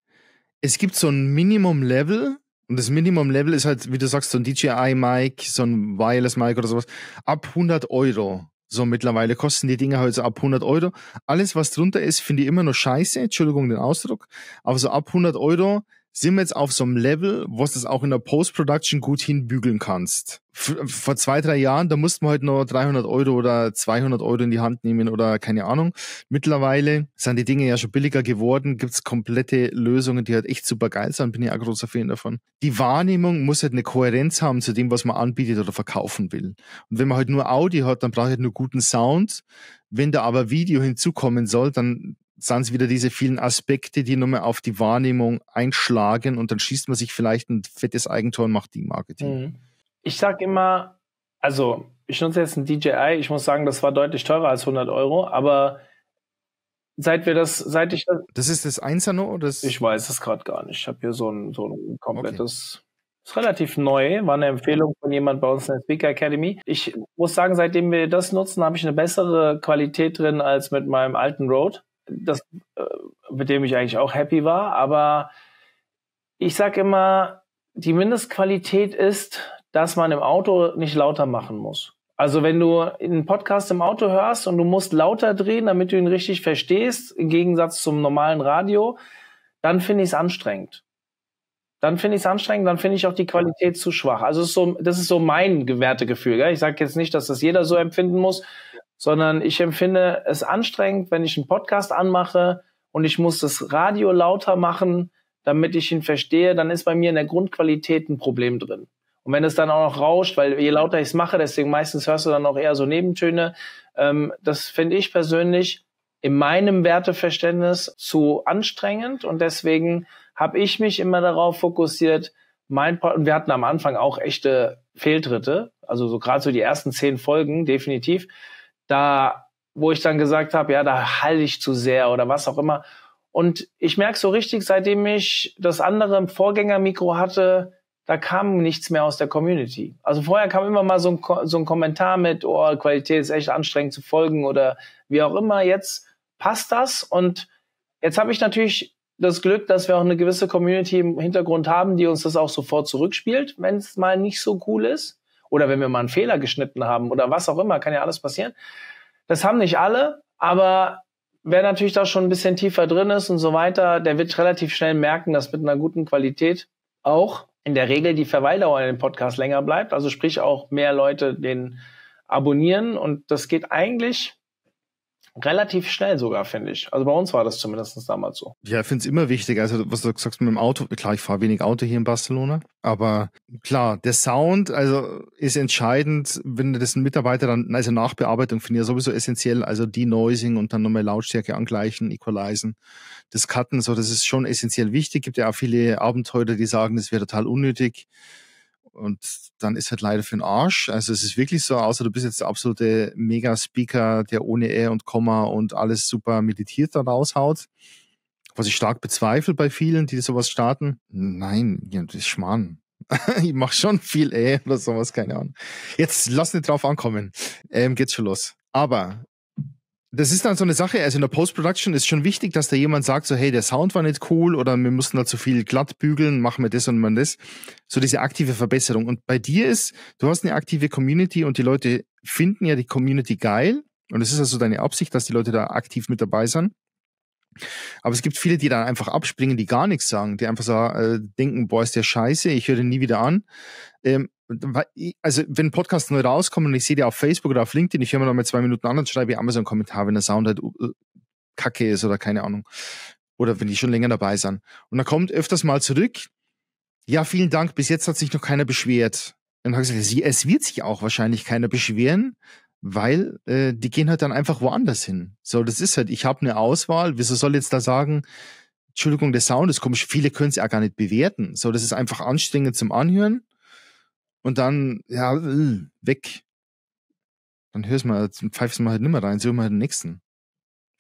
es gibt so ein Minimum-Level, und das Minimum-Level ist halt, wie du sagst, so ein DJI-Mic, so ein Wireless-Mic oder sowas. Ab 100 Euro. So mittlerweile kosten die Dinger halt so ab 100 Euro. Alles, was drunter ist, finde ich immer noch scheiße. Entschuldigung den Ausdruck. Aber so ab 100 Euro sind wir jetzt auf so einem Level, wo du das auch in der Post-Production gut hinbügeln kannst. vor zwei, drei Jahren, da mussten wir halt nur 300 Euro oder 200 Euro in die Hand nehmen oder keine Ahnung. Mittlerweile sind die Dinge ja schon billiger geworden, gibt's komplette Lösungen, die halt echt super geil sind, bin ich auch großer Fan davon. Die Wahrnehmung muss halt eine Kohärenz haben zu dem, was man anbietet oder verkaufen will. Und wenn man halt nur Audi hat, dann braucht halt nur guten Sound. Wenn da aber Video hinzukommen soll, dann sind es wieder diese vielen Aspekte, die nur mehr auf die Wahrnehmung einschlagen und dann schießt man sich vielleicht ein fettes Eigentor und macht die Marketing. Mhm. Ich sage immer, also ich nutze jetzt ein DJI, ich muss sagen, das war deutlich teurer als 100 Euro, aber seit wir das, seit ich das... Das ist das Einzelne oder? Das ich weiß es gerade gar nicht. Ich habe hier so ein, so ein komplettes... Okay. Ist relativ neu, war eine Empfehlung von jemand bei uns in der Speaker Academy. Ich muss sagen, seitdem wir das nutzen, habe ich eine bessere Qualität drin als mit meinem alten Rode das, äh, mit dem ich eigentlich auch happy war. Aber ich sage immer, die Mindestqualität ist, dass man im Auto nicht lauter machen muss. Also wenn du einen Podcast im Auto hörst und du musst lauter drehen, damit du ihn richtig verstehst, im Gegensatz zum normalen Radio, dann finde ich es anstrengend. Dann finde ich es anstrengend, dann finde ich auch die Qualität zu schwach. Also ist so, das ist so mein Wertegefühl. Gell? Ich sage jetzt nicht, dass das jeder so empfinden muss sondern ich empfinde es anstrengend, wenn ich einen Podcast anmache und ich muss das Radio lauter machen, damit ich ihn verstehe, dann ist bei mir in der Grundqualität ein Problem drin. Und wenn es dann auch noch rauscht, weil je lauter ich es mache, deswegen meistens hörst du dann auch eher so Nebentöne, ähm, das finde ich persönlich in meinem Werteverständnis zu anstrengend und deswegen habe ich mich immer darauf fokussiert, mein Pod und wir hatten am Anfang auch echte Fehltritte, also so gerade so die ersten zehn Folgen definitiv, da, wo ich dann gesagt habe, ja, da halte ich zu sehr oder was auch immer. Und ich merke so richtig, seitdem ich das andere Vorgängermikro hatte, da kam nichts mehr aus der Community. Also vorher kam immer mal so ein, so ein Kommentar mit, oh, Qualität ist echt anstrengend zu folgen oder wie auch immer. Jetzt passt das und jetzt habe ich natürlich das Glück, dass wir auch eine gewisse Community im Hintergrund haben, die uns das auch sofort zurückspielt, wenn es mal nicht so cool ist oder wenn wir mal einen Fehler geschnitten haben oder was auch immer, kann ja alles passieren. Das haben nicht alle, aber wer natürlich da schon ein bisschen tiefer drin ist und so weiter, der wird relativ schnell merken, dass mit einer guten Qualität auch in der Regel die Verweildauer in dem Podcast länger bleibt. Also sprich auch mehr Leute den abonnieren und das geht eigentlich relativ schnell sogar, finde ich. Also bei uns war das zumindest damals so. Ja, ich finde es immer wichtig. Also, was du sagst mit dem Auto, klar, ich fahre wenig Auto hier in Barcelona, aber klar, der Sound, also ist entscheidend, wenn das ein Mitarbeiter dann, also Nachbearbeitung finde ich ja sowieso essentiell, also Denoising und dann nochmal Lautstärke angleichen, equalizen, das Cutten, so, das ist schon essentiell wichtig. Gibt ja auch viele Abenteurer, die sagen, das wäre total unnötig und dann ist halt leider für den Arsch. Also es ist wirklich so, außer du bist jetzt der absolute Mega-Speaker, der ohne E und Komma und alles super meditiert da raushaut. Was ich stark bezweifle bei vielen, die sowas starten. Nein, das ist Schmarrn. [LAUGHS] ich mache schon viel E oder sowas, keine Ahnung. Jetzt lass nicht drauf ankommen. Ähm, geht's schon los. Aber das ist dann so eine Sache, also in der Post-Production ist schon wichtig, dass da jemand sagt, so hey, der Sound war nicht cool oder wir mussten da halt zu viel glatt bügeln, machen wir das und machen das. So diese aktive Verbesserung. Und bei dir ist, du hast eine aktive Community und die Leute finden ja die Community geil. Und es ist also deine Absicht, dass die Leute da aktiv mit dabei sind. Aber es gibt viele, die dann einfach abspringen, die gar nichts sagen, die einfach so äh, denken, boah, ist der scheiße, ich höre den nie wieder an. Ähm, also wenn Podcasts neu rauskommen und ich sehe die auf Facebook oder auf LinkedIn, ich höre mir noch mal zwei Minuten an und schreibe ich Amazon-Kommentar, wenn der Sound halt äh, kacke ist oder keine Ahnung. Oder wenn die schon länger dabei sind. Und dann kommt öfters mal zurück, ja, vielen Dank, bis jetzt hat sich noch keiner beschwert. Und dann habe ich gesagt, es wird sich auch wahrscheinlich keiner beschweren, weil äh, die gehen halt dann einfach woanders hin. So, das ist halt, ich habe eine Auswahl, wieso soll jetzt da sagen, Entschuldigung, der Sound ist komisch, viele können es ja gar nicht bewerten. So, das ist einfach anstrengend zum Anhören und dann, ja, äh, weg. Dann hörst mal, pfeifst du mal halt nimmer rein, suchen mal halt den nächsten.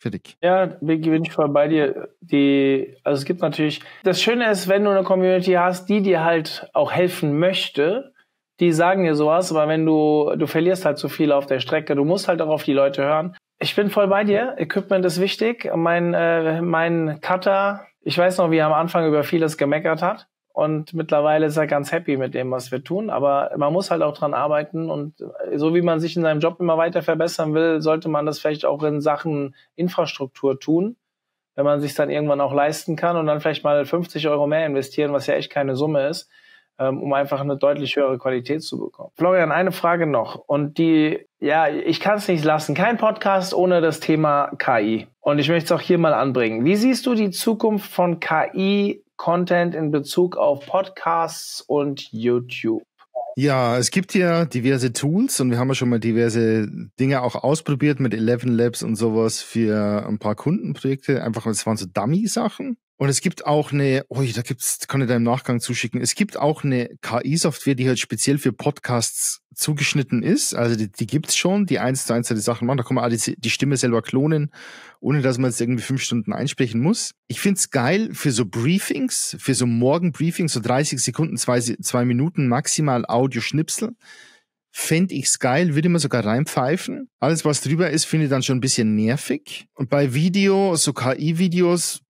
Fertig. Ja, bin ich voll bei dir. Die, also es gibt natürlich, das Schöne ist, wenn du eine Community hast, die dir halt auch helfen möchte, die sagen dir sowas, aber wenn du, du verlierst halt zu viel auf der Strecke, du musst halt auch auf die Leute hören. Ich bin voll bei dir. Equipment ist wichtig. Mein, äh, mein Cutter, ich weiß noch, wie er am Anfang über vieles gemeckert hat. Und mittlerweile ist er ganz happy mit dem, was wir tun. Aber man muss halt auch dran arbeiten. Und so wie man sich in seinem Job immer weiter verbessern will, sollte man das vielleicht auch in Sachen Infrastruktur tun, wenn man sich dann irgendwann auch leisten kann und dann vielleicht mal 50 Euro mehr investieren, was ja echt keine Summe ist, ähm, um einfach eine deutlich höhere Qualität zu bekommen. Florian, eine Frage noch. Und die, ja, ich kann es nicht lassen. Kein Podcast ohne das Thema KI. Und ich möchte es auch hier mal anbringen. Wie siehst du die Zukunft von KI Content in Bezug auf Podcasts und YouTube? Ja, es gibt ja diverse Tools und wir haben ja schon mal diverse Dinge auch ausprobiert mit Eleven Labs und sowas für ein paar Kundenprojekte. Einfach, es waren so Dummy-Sachen. Und es gibt auch eine, oh, da gibt's, kann ich da im Nachgang zuschicken. Es gibt auch eine KI-Software, die halt speziell für Podcasts zugeschnitten ist. Also die, die gibt's schon, die eins zu eins die Sachen machen. Da kann man die, die Stimme selber klonen, ohne dass man jetzt irgendwie fünf Stunden einsprechen muss. Ich find's geil für so Briefings, für so Morgen-Briefings, so 30 Sekunden, zwei, zwei Minuten maximal Audioschnipsel. Fände ich's geil, würde man sogar reinpfeifen. Alles, was drüber ist, finde ich dann schon ein bisschen nervig. Und bei Video, so KI-Videos,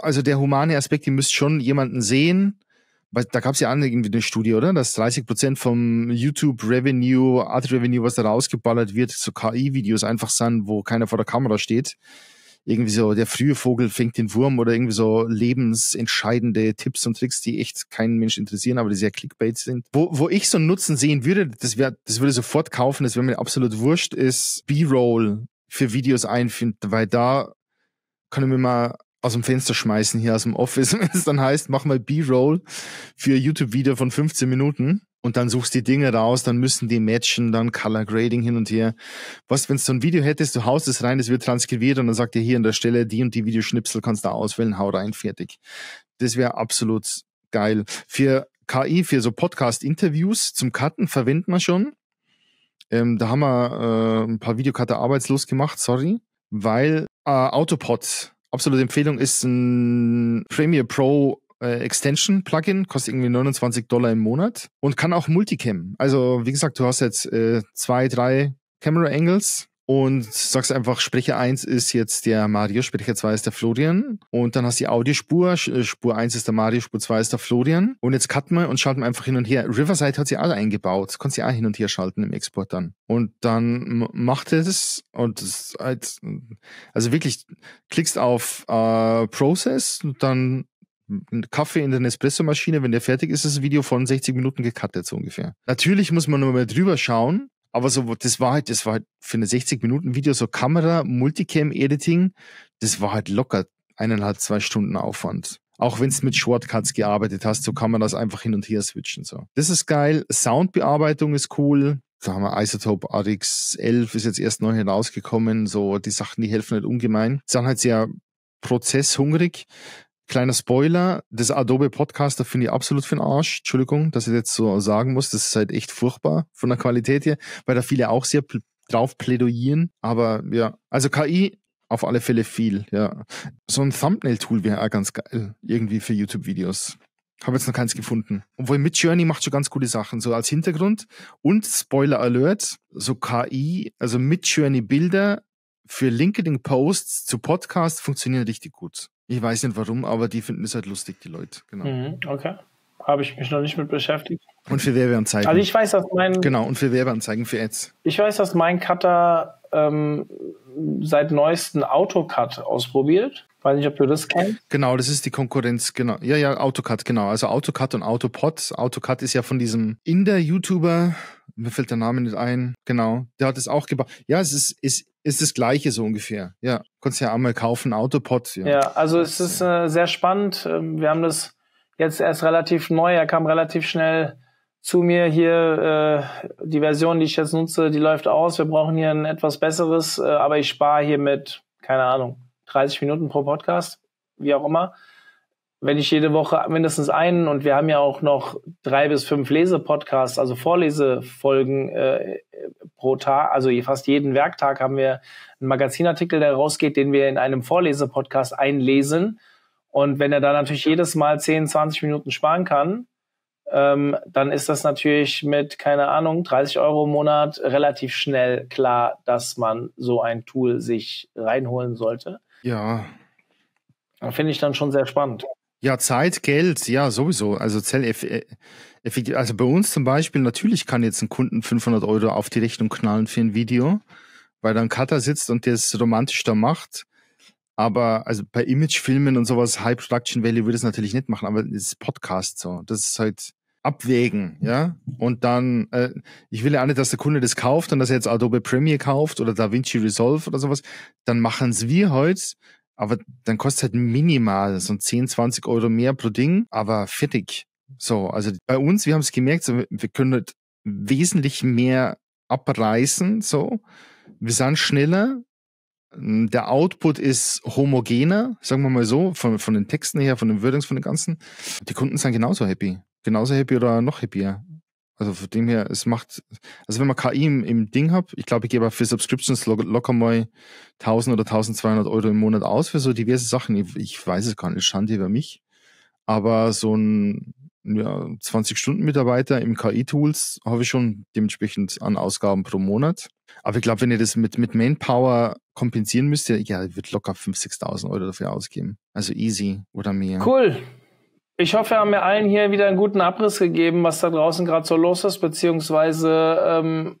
also der humane Aspekt, ihr müsst schon jemanden sehen. Da gab es ja irgendwie eine Studie, oder? Dass 30 Prozent vom YouTube-Revenue, art revenue was da rausgeballert wird, so KI-Videos einfach sind, wo keiner vor der Kamera steht. Irgendwie so, der frühe Vogel fängt den Wurm oder irgendwie so lebensentscheidende Tipps und Tricks, die echt keinen Mensch interessieren, aber die sehr Clickbait sind. Wo, wo ich so einen Nutzen sehen würde, das, wär, das würde sofort kaufen, das wäre mir absolut wurscht, ist B-Roll für Videos einfinden, weil da kann ich mir mal aus dem Fenster schmeißen hier aus dem Office, [LAUGHS] wenn es dann heißt, mach mal B-Roll für YouTube-Video von 15 Minuten und dann suchst die Dinge raus, dann müssen die matchen, dann Color Grading hin und her. Was, wenn du so ein Video hättest, du haust es rein, es wird transkribiert und dann sagt dir hier an der Stelle, die und die Videoschnipsel kannst du auswählen, hau rein, fertig. Das wäre absolut geil. Für KI, für so Podcast-Interviews zum Cutten verwenden wir schon. Ähm, da haben wir äh, ein paar Videocutter arbeitslos gemacht, sorry, weil äh, Autopod absolute Empfehlung ist ein Premiere Pro äh, Extension Plugin, kostet irgendwie 29 Dollar im Monat und kann auch Multicam. Also wie gesagt, du hast jetzt äh, zwei, drei Camera Angles und sagst einfach, Sprecher 1 ist jetzt der Mario, Sprecher 2 ist der Florian und dann hast du die Audiospur, äh, Spur 1 ist der Mario, Spur 2 ist der Florian und jetzt cutten wir und schalten wir einfach hin und her. Riverside hat sie alle eingebaut, Kannst sie auch hin und her schalten im Export dann. Und dann macht es und es halt, also wirklich klickst auf äh, Process und dann Kaffee in der Nespresso-Maschine, wenn der fertig ist, ist das Video von 60 Minuten gecuttet, so ungefähr. Natürlich muss man nur mal drüber schauen, aber so, das war halt, das war halt für eine 60-Minuten-Video, so Kamera, Multicam-Editing, das war halt locker eineinhalb, zwei Stunden Aufwand. Auch wenn es mit Shortcuts gearbeitet hast, so kann man das einfach hin und her switchen. So. Das ist geil. Soundbearbeitung ist cool. Da haben wir Isotope RX11 ist jetzt erst neu herausgekommen. So die Sachen, die helfen halt ungemein. Die Sind halt sehr prozesshungrig. Kleiner Spoiler, das Adobe Podcaster finde ich absolut für den Arsch. Entschuldigung, dass ich das jetzt so sagen muss. Das ist halt echt furchtbar von der Qualität her, weil da viele auch sehr drauf plädoyieren. Aber ja, also KI auf alle Fälle viel, ja. So ein Thumbnail-Tool wäre auch ganz geil, irgendwie für YouTube-Videos. Habe jetzt noch keins gefunden. Obwohl mit Journey macht schon ganz coole Sachen, so als Hintergrund. Und Spoiler Alert, so KI, also mit Journey Bilder für LinkedIn Posts zu Podcasts funktionieren richtig gut. Ich weiß nicht warum, aber die finden es halt lustig, die Leute. Genau. Mhm, okay. Habe ich mich noch nicht mit beschäftigt. Und für Werbeanzeigen. Also ich weiß, dass mein. Genau, und für Werbeanzeigen, für Ads. Ich weiß, dass mein Cutter ähm, seit neuestem Autocut ausprobiert. Weiß nicht, ob du das kennst. Genau, das ist die Konkurrenz, genau. Ja, ja, AutoCut, genau. Also AutoCut und AutoPod. AutoCut ist ja von diesem Inder-YouTuber, mir fällt der Name nicht ein, genau. Der hat es auch gebaut. Ja, es ist, ist, ist das Gleiche so ungefähr. Ja, konntest ja einmal kaufen, Autopod. Ja. ja, also es ist äh, sehr spannend. Ähm, wir haben das jetzt erst relativ neu. Er kam relativ schnell zu mir hier. Äh, die Version, die ich jetzt nutze, die läuft aus. Wir brauchen hier ein etwas besseres, äh, aber ich spare hiermit, keine Ahnung, 30 Minuten pro Podcast, wie auch immer. Wenn ich jede Woche mindestens einen und wir haben ja auch noch drei bis fünf Lesepodcasts, also Vorlesefolgen äh, pro Tag, also fast jeden Werktag haben wir einen Magazinartikel, der rausgeht, den wir in einem Vorlesepodcast einlesen. Und wenn er da natürlich jedes Mal 10, 20 Minuten sparen kann, ähm, dann ist das natürlich mit, keine Ahnung, 30 Euro im Monat relativ schnell klar, dass man so ein Tool sich reinholen sollte. Ja. Ah, finde ich dann schon sehr spannend. Ja, Zeit, Geld, ja, sowieso. Also zelleffektiv. Äh, also bei uns zum Beispiel, natürlich kann jetzt ein Kunden 500 Euro auf die Rechnung knallen für ein Video, weil dann Cutter sitzt und der es romantisch da macht. Aber also bei Imagefilmen und sowas, High Production Value würde es natürlich nicht machen, aber es ist Podcast so. Das ist halt, abwägen, ja. Und dann, äh, ich will ja auch nicht, dass der Kunde das kauft und dass er jetzt Adobe Premiere kauft oder DaVinci Resolve oder sowas. Dann machen es wir heute, halt, aber dann kostet halt minimal so 10, 20 Euro mehr pro Ding, aber fertig. So, also bei uns, wir haben es gemerkt, so, wir können halt wesentlich mehr abreißen, so. Wir sind schneller, hm, der Output ist homogener, sagen wir mal so, von, von den Texten her, von den Wordings, von den ganzen. Die Kunden sind genauso happy genauso happy oder noch happier. Also von dem her, es macht, also wenn man KI im, im Ding hat, ich glaube, ich gebe für Subscriptions lo locker mal 1000 oder 1200 Euro im Monat aus für so diverse Sachen. Ich, ich weiß es gar nicht, Schande über mich. Aber so ein ja, 20-Stunden-Mitarbeiter im KI-Tools habe ich schon dementsprechend an Ausgaben pro Monat. Aber ich glaube, wenn ihr das mit, mit Manpower kompensieren müsst, ja, ich wird locker 5.000, 6.000 Euro dafür ausgeben. Also easy oder mehr. Cool. Ich hoffe, wir haben mir allen hier wieder einen guten Abriss gegeben, was da draußen gerade so los ist, beziehungsweise ähm,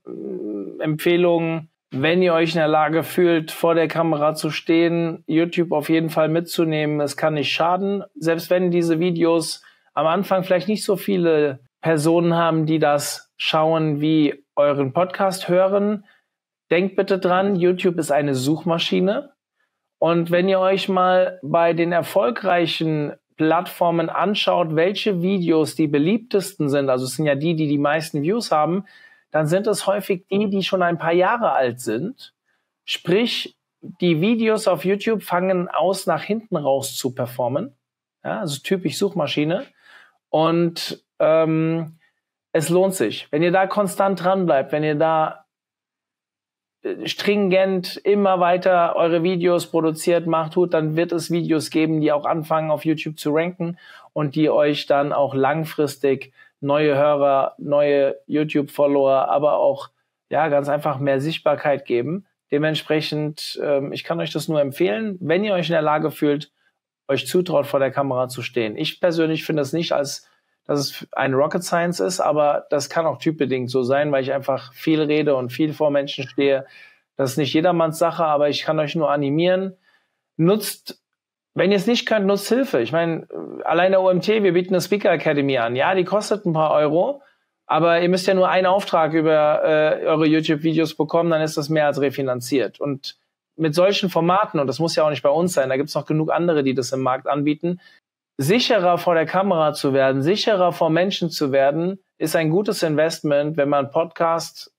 Empfehlungen, wenn ihr euch in der Lage fühlt, vor der Kamera zu stehen, YouTube auf jeden Fall mitzunehmen. Es kann nicht schaden, selbst wenn diese Videos am Anfang vielleicht nicht so viele Personen haben, die das schauen, wie euren Podcast hören. Denkt bitte dran, YouTube ist eine Suchmaschine. Und wenn ihr euch mal bei den erfolgreichen Plattformen anschaut, welche Videos die beliebtesten sind, also es sind ja die, die die meisten Views haben, dann sind es häufig die, die schon ein paar Jahre alt sind. Sprich, die Videos auf YouTube fangen aus, nach hinten raus zu performen. Ja, also typisch Suchmaschine. Und ähm, es lohnt sich. Wenn ihr da konstant dran bleibt, wenn ihr da stringent immer weiter eure Videos produziert, macht tut, dann wird es Videos geben, die auch anfangen auf YouTube zu ranken und die euch dann auch langfristig neue Hörer, neue YouTube-Follower, aber auch ja ganz einfach mehr Sichtbarkeit geben. Dementsprechend, ähm, ich kann euch das nur empfehlen, wenn ihr euch in der Lage fühlt, euch zutraut, vor der Kamera zu stehen. Ich persönlich finde es nicht als dass es eine Rocket Science ist, aber das kann auch typbedingt so sein, weil ich einfach viel rede und viel vor Menschen stehe. Das ist nicht jedermanns Sache, aber ich kann euch nur animieren. Nutzt, wenn ihr es nicht könnt, nutzt Hilfe. Ich meine, allein der OMT, wir bieten eine Speaker Academy an. Ja, die kostet ein paar Euro, aber ihr müsst ja nur einen Auftrag über äh, eure YouTube-Videos bekommen, dann ist das mehr als refinanziert. Und mit solchen Formaten, und das muss ja auch nicht bei uns sein, da gibt's noch genug andere, die das im Markt anbieten, sicherer vor der Kamera zu werden, sicherer vor Menschen zu werden, ist ein gutes Investment, wenn man Podcast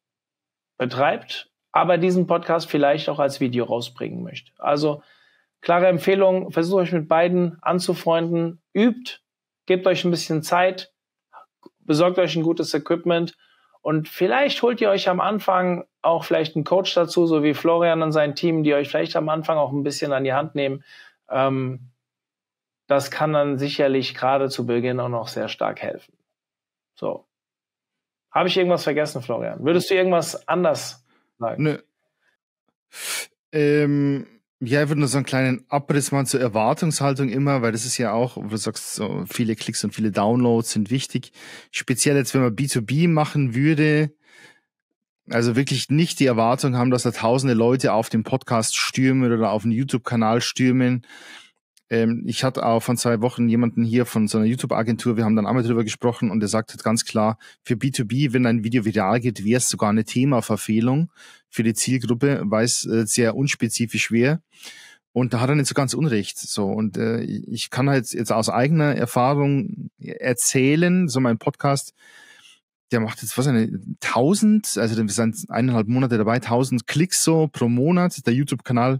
betreibt, aber diesen Podcast vielleicht auch als Video rausbringen möchte. Also klare Empfehlung, versucht euch mit beiden anzufreunden, übt, gebt euch ein bisschen Zeit, besorgt euch ein gutes Equipment und vielleicht holt ihr euch am Anfang auch vielleicht einen Coach dazu, so wie Florian und sein Team, die euch vielleicht am Anfang auch ein bisschen an die Hand nehmen. Ähm, das kann dann sicherlich gerade zu Beginn auch noch sehr stark helfen. So. Habe ich irgendwas vergessen, Florian? Würdest du irgendwas anders sagen? Nö. Ähm, ja, ich würde nur so einen kleinen Abriss machen zur Erwartungshaltung immer, weil das ist ja auch, wo du sagst, so viele Klicks und viele Downloads sind wichtig. Speziell jetzt, wenn man B2B machen würde, also wirklich nicht die Erwartung haben, dass da tausende Leute auf den Podcast stürmen oder auf den YouTube-Kanal stürmen ähm, ich hatte auch von zwei Wochen jemanden hier von so einer YouTube-Agentur, wir haben dann einmal drüber gesprochen und er sagte ganz klar, für B2B, wenn ein Video viral geht, wäre es sogar eine Themaverfehlung für die Zielgruppe, weil es äh, sehr unspezifisch wäre. Und da hat er nicht so ganz Unrecht. So. Und äh, ich kann halt jetzt aus eigener Erfahrung erzählen, so mein Podcast, der macht jetzt was eine tausend, also wir sind eineinhalb Monate dabei, tausend Klicks so pro Monat, der YouTube-Kanal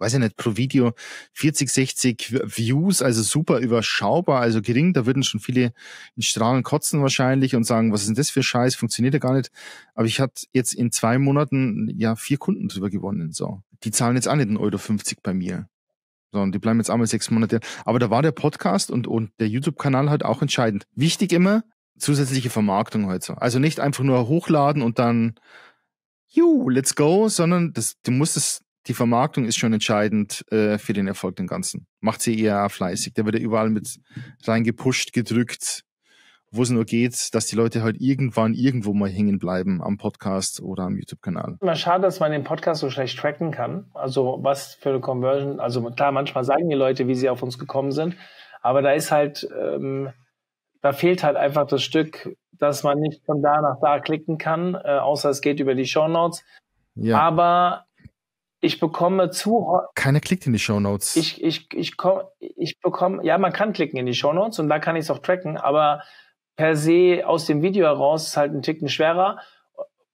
weiß ich nicht, pro Video 40, 60 Views, also super überschaubar, also gering. Da würden schon viele in Strahlen kotzen wahrscheinlich und sagen, was ist denn das für Scheiß, funktioniert ja gar nicht. Aber ich hatte jetzt in zwei Monaten ja vier Kunden drüber gewonnen. So, die zahlen jetzt auch nicht 1,50 Euro 50 bei mir. So, und die bleiben jetzt einmal sechs Monate. Aber da war der Podcast und, und der YouTube-Kanal halt auch entscheidend. Wichtig immer, zusätzliche Vermarktung heute halt so. Also nicht einfach nur hochladen und dann, you, let's go, sondern das, du musst es die Vermarktung ist schon entscheidend äh, für den Erfolg den Ganzen. Macht sie eher fleißig. Da wird ja überall mit reingepusht, gedrückt, wo es nur geht, dass die Leute halt irgendwann irgendwo mal hängen bleiben am Podcast oder am YouTube-Kanal. Immer schade, dass man den Podcast so schlecht tracken kann. Also was für eine Conversion. Also klar, manchmal sagen die Leute, wie sie auf uns gekommen sind, aber da ist halt, ähm, da fehlt halt einfach das Stück, dass man nicht von da nach da klicken kann, äh, außer es geht über die Show Notes. Ja. Aber ich bekomme zu Keiner klickt in die Show Notes. Ich, ich, ich, komm, ich bekomme, ja, man kann klicken in die Show Notes und da kann ich es auch tracken, aber per se aus dem Video heraus ist halt ein Ticken schwerer.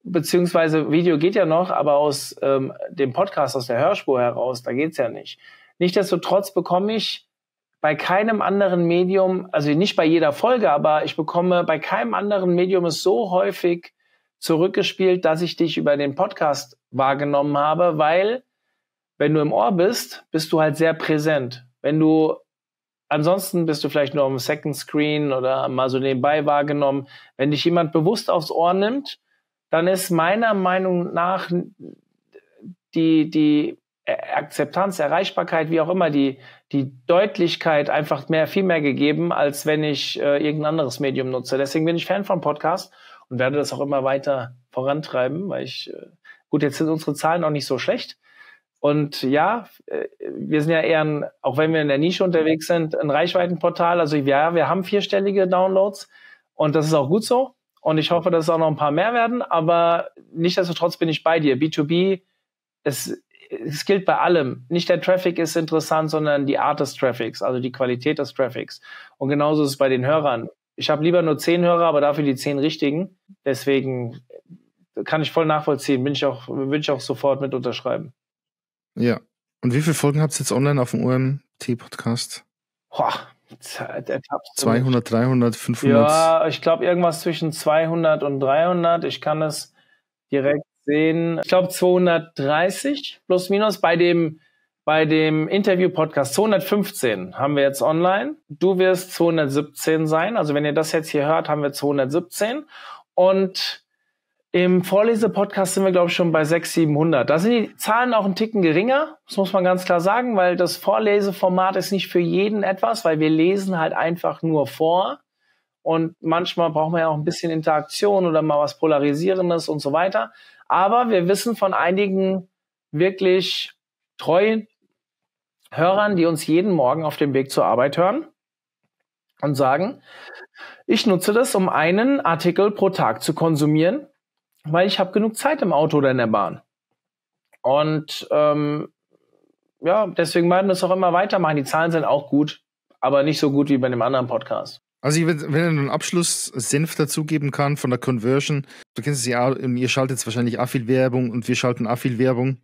Beziehungsweise Video geht ja noch, aber aus ähm, dem Podcast, aus der Hörspur heraus, da geht's ja nicht. Nichtsdestotrotz bekomme ich bei keinem anderen Medium, also nicht bei jeder Folge, aber ich bekomme bei keinem anderen Medium es so häufig zurückgespielt, dass ich dich über den Podcast wahrgenommen habe, weil wenn du im Ohr bist, bist du halt sehr präsent. Wenn du ansonsten bist du vielleicht nur am Second Screen oder mal so nebenbei wahrgenommen. Wenn dich jemand bewusst aufs Ohr nimmt, dann ist meiner Meinung nach die, die Akzeptanz, Erreichbarkeit, wie auch immer, die, die Deutlichkeit einfach mehr, viel mehr gegeben, als wenn ich äh, irgendein anderes Medium nutze. Deswegen bin ich Fan von Podcast und werde das auch immer weiter vorantreiben, weil ich, äh, gut, jetzt sind unsere Zahlen auch nicht so schlecht. Und ja, äh, wir sind ja eher, ein, auch wenn wir in der Nische unterwegs sind, ein Reichweitenportal. Also ja, wir haben vierstellige Downloads und das ist auch gut so. Und ich hoffe, dass es auch noch ein paar mehr werden. Aber nichtsdestotrotz bin ich bei dir. B2B, es, es gilt bei allem. Nicht der Traffic ist interessant, sondern die Art des Traffics, also die Qualität des Traffics. Und genauso ist es bei den Hörern ich habe lieber nur zehn Hörer, aber dafür die zehn richtigen. Deswegen kann ich voll nachvollziehen. Bin ich auch, würde ich auch sofort mit unterschreiben. Ja. Und wie viele Folgen habt ihr jetzt online auf dem OMT-Podcast? Boah, 200, 300, 500? Ja, ich glaube irgendwas zwischen 200 und 300. Ich kann es direkt sehen. Ich glaube 230 plus minus bei dem bei dem Interview-Podcast 215 haben wir jetzt online. Du wirst 217 sein. Also wenn ihr das jetzt hier hört, haben wir 217. Und im Vorlese-Podcast sind wir, glaube ich, schon bei 600, 700. Da sind die Zahlen auch ein Ticken geringer. Das muss man ganz klar sagen, weil das Vorleseformat ist nicht für jeden etwas, weil wir lesen halt einfach nur vor. Und manchmal braucht man ja auch ein bisschen Interaktion oder mal was Polarisierendes und so weiter. Aber wir wissen von einigen wirklich treuen Hörern, die uns jeden Morgen auf dem Weg zur Arbeit hören und sagen, ich nutze das, um einen Artikel pro Tag zu konsumieren, weil ich habe genug Zeit im Auto oder in der Bahn. Und ähm, ja, deswegen werden wir es auch immer weitermachen. Die Zahlen sind auch gut, aber nicht so gut wie bei dem anderen Podcast. Also ich, wenn er einen Abschluss-Senf dazugeben kann von der Conversion, du kennst es ja, ihr schaltet jetzt wahrscheinlich auch viel Werbung und wir schalten auch viel Werbung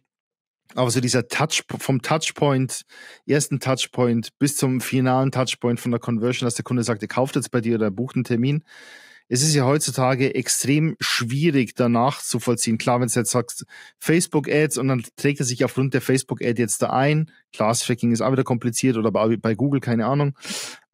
aber so dieser Touch vom Touchpoint, ersten Touchpoint bis zum finalen Touchpoint von der Conversion, dass der Kunde sagt, er kauft jetzt bei dir oder bucht einen Termin. Es ist ja heutzutage extrem schwierig, danach zu vollziehen. Klar, wenn du jetzt sagst, Facebook-Ads und dann trägt er sich aufgrund der Facebook-Ad jetzt da ein. Class Tracking ist auch wieder kompliziert oder bei Google, keine Ahnung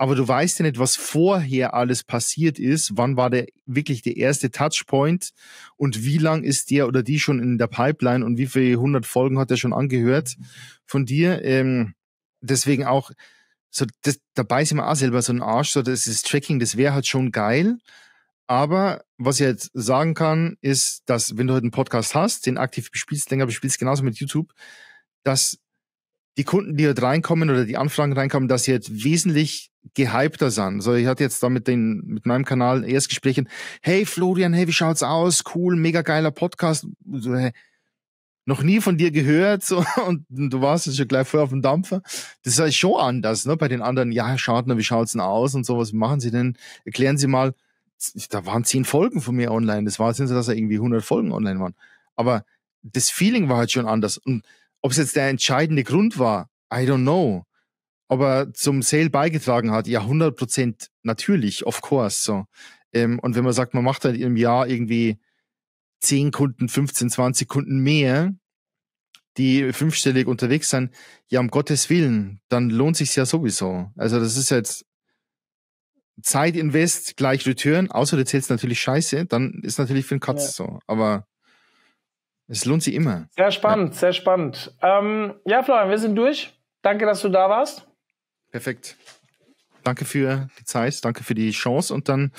aber du weißt ja nicht, was vorher alles passiert ist. Wann war der wirklich der erste Touchpoint und wie lang ist der oder die schon in der Pipeline und wie viele hundert Folgen hat er schon angehört von dir? Ähm, deswegen auch, so das, dabei sind immer auch selber so ein Arsch, so das ist Tracking, das wäre halt schon geil. Aber was ich jetzt sagen kann, ist, dass wenn du heute halt einen Podcast hast, den aktiv bespielst, länger bespielst, genauso mit YouTube, dass die Kunden, die dort halt reinkommen oder die Anfragen reinkommen, dass sie jetzt halt wesentlich gehypter sind. So, ich hatte jetzt da mit, den, mit meinem Kanal erst Erstgespräche, hey Florian, hey, wie schaut's aus? Cool, mega geiler Podcast. So, hey, noch nie von dir gehört so, [LAUGHS] und du warst jetzt schon gleich voll auf dem Dampfer. Das ist halt schon anders, ne? Bei den anderen, ja, Herr Schadner, wie schaut's denn aus und sowas, wie machen sie denn? Erklären Sie mal, da waren zehn Folgen von mir online. Das war jetzt nicht dass da irgendwie 100 Folgen online waren. Aber das Feeling war halt schon anders. Und ob es jetzt der entscheidende Grund war, I don't know ob er zum Sale beigetragen hat, ja, 100% natürlich, of course. So. Ähm, und wenn man sagt, man macht dann im Jahr irgendwie 10 Kunden, 15, 20 Kunden mehr, die fünfstellig unterwegs sind, ja, um Gottes Willen, dann lohnt sich ja sowieso. Also das ist jetzt Zeit invest gleich Return, außer du zählst natürlich scheiße, dann ist natürlich für den Katz ja. so. Aber es lohnt sich immer. Sehr spannend, ja. sehr spannend. Ähm, ja, Florian, wir sind durch. Danke, dass du da warst. Perfekt. Danke für die Zeit, danke für die Chance und dann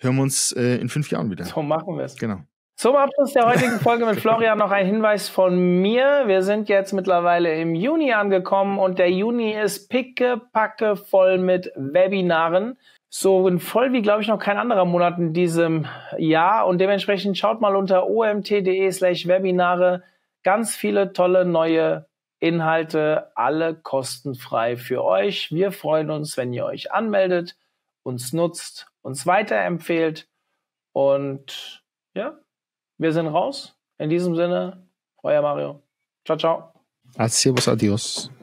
hören wir uns äh, in fünf Jahren wieder. So machen wir es. Genau. Zum Abschluss der heutigen [LAUGHS] Folge mit genau. Florian noch ein Hinweis von mir. Wir sind jetzt mittlerweile im Juni angekommen und der Juni ist pickepacke voll mit Webinaren. So voll wie, glaube ich, noch kein anderer Monat in diesem Jahr. Und dementsprechend schaut mal unter omt.de slash Webinare ganz viele tolle neue Inhalte alle kostenfrei für euch. Wir freuen uns, wenn ihr euch anmeldet, uns nutzt, uns weiterempfehlt. Und ja, wir sind raus. In diesem Sinne, euer Mario. Ciao, ciao. Ah, servus, adios.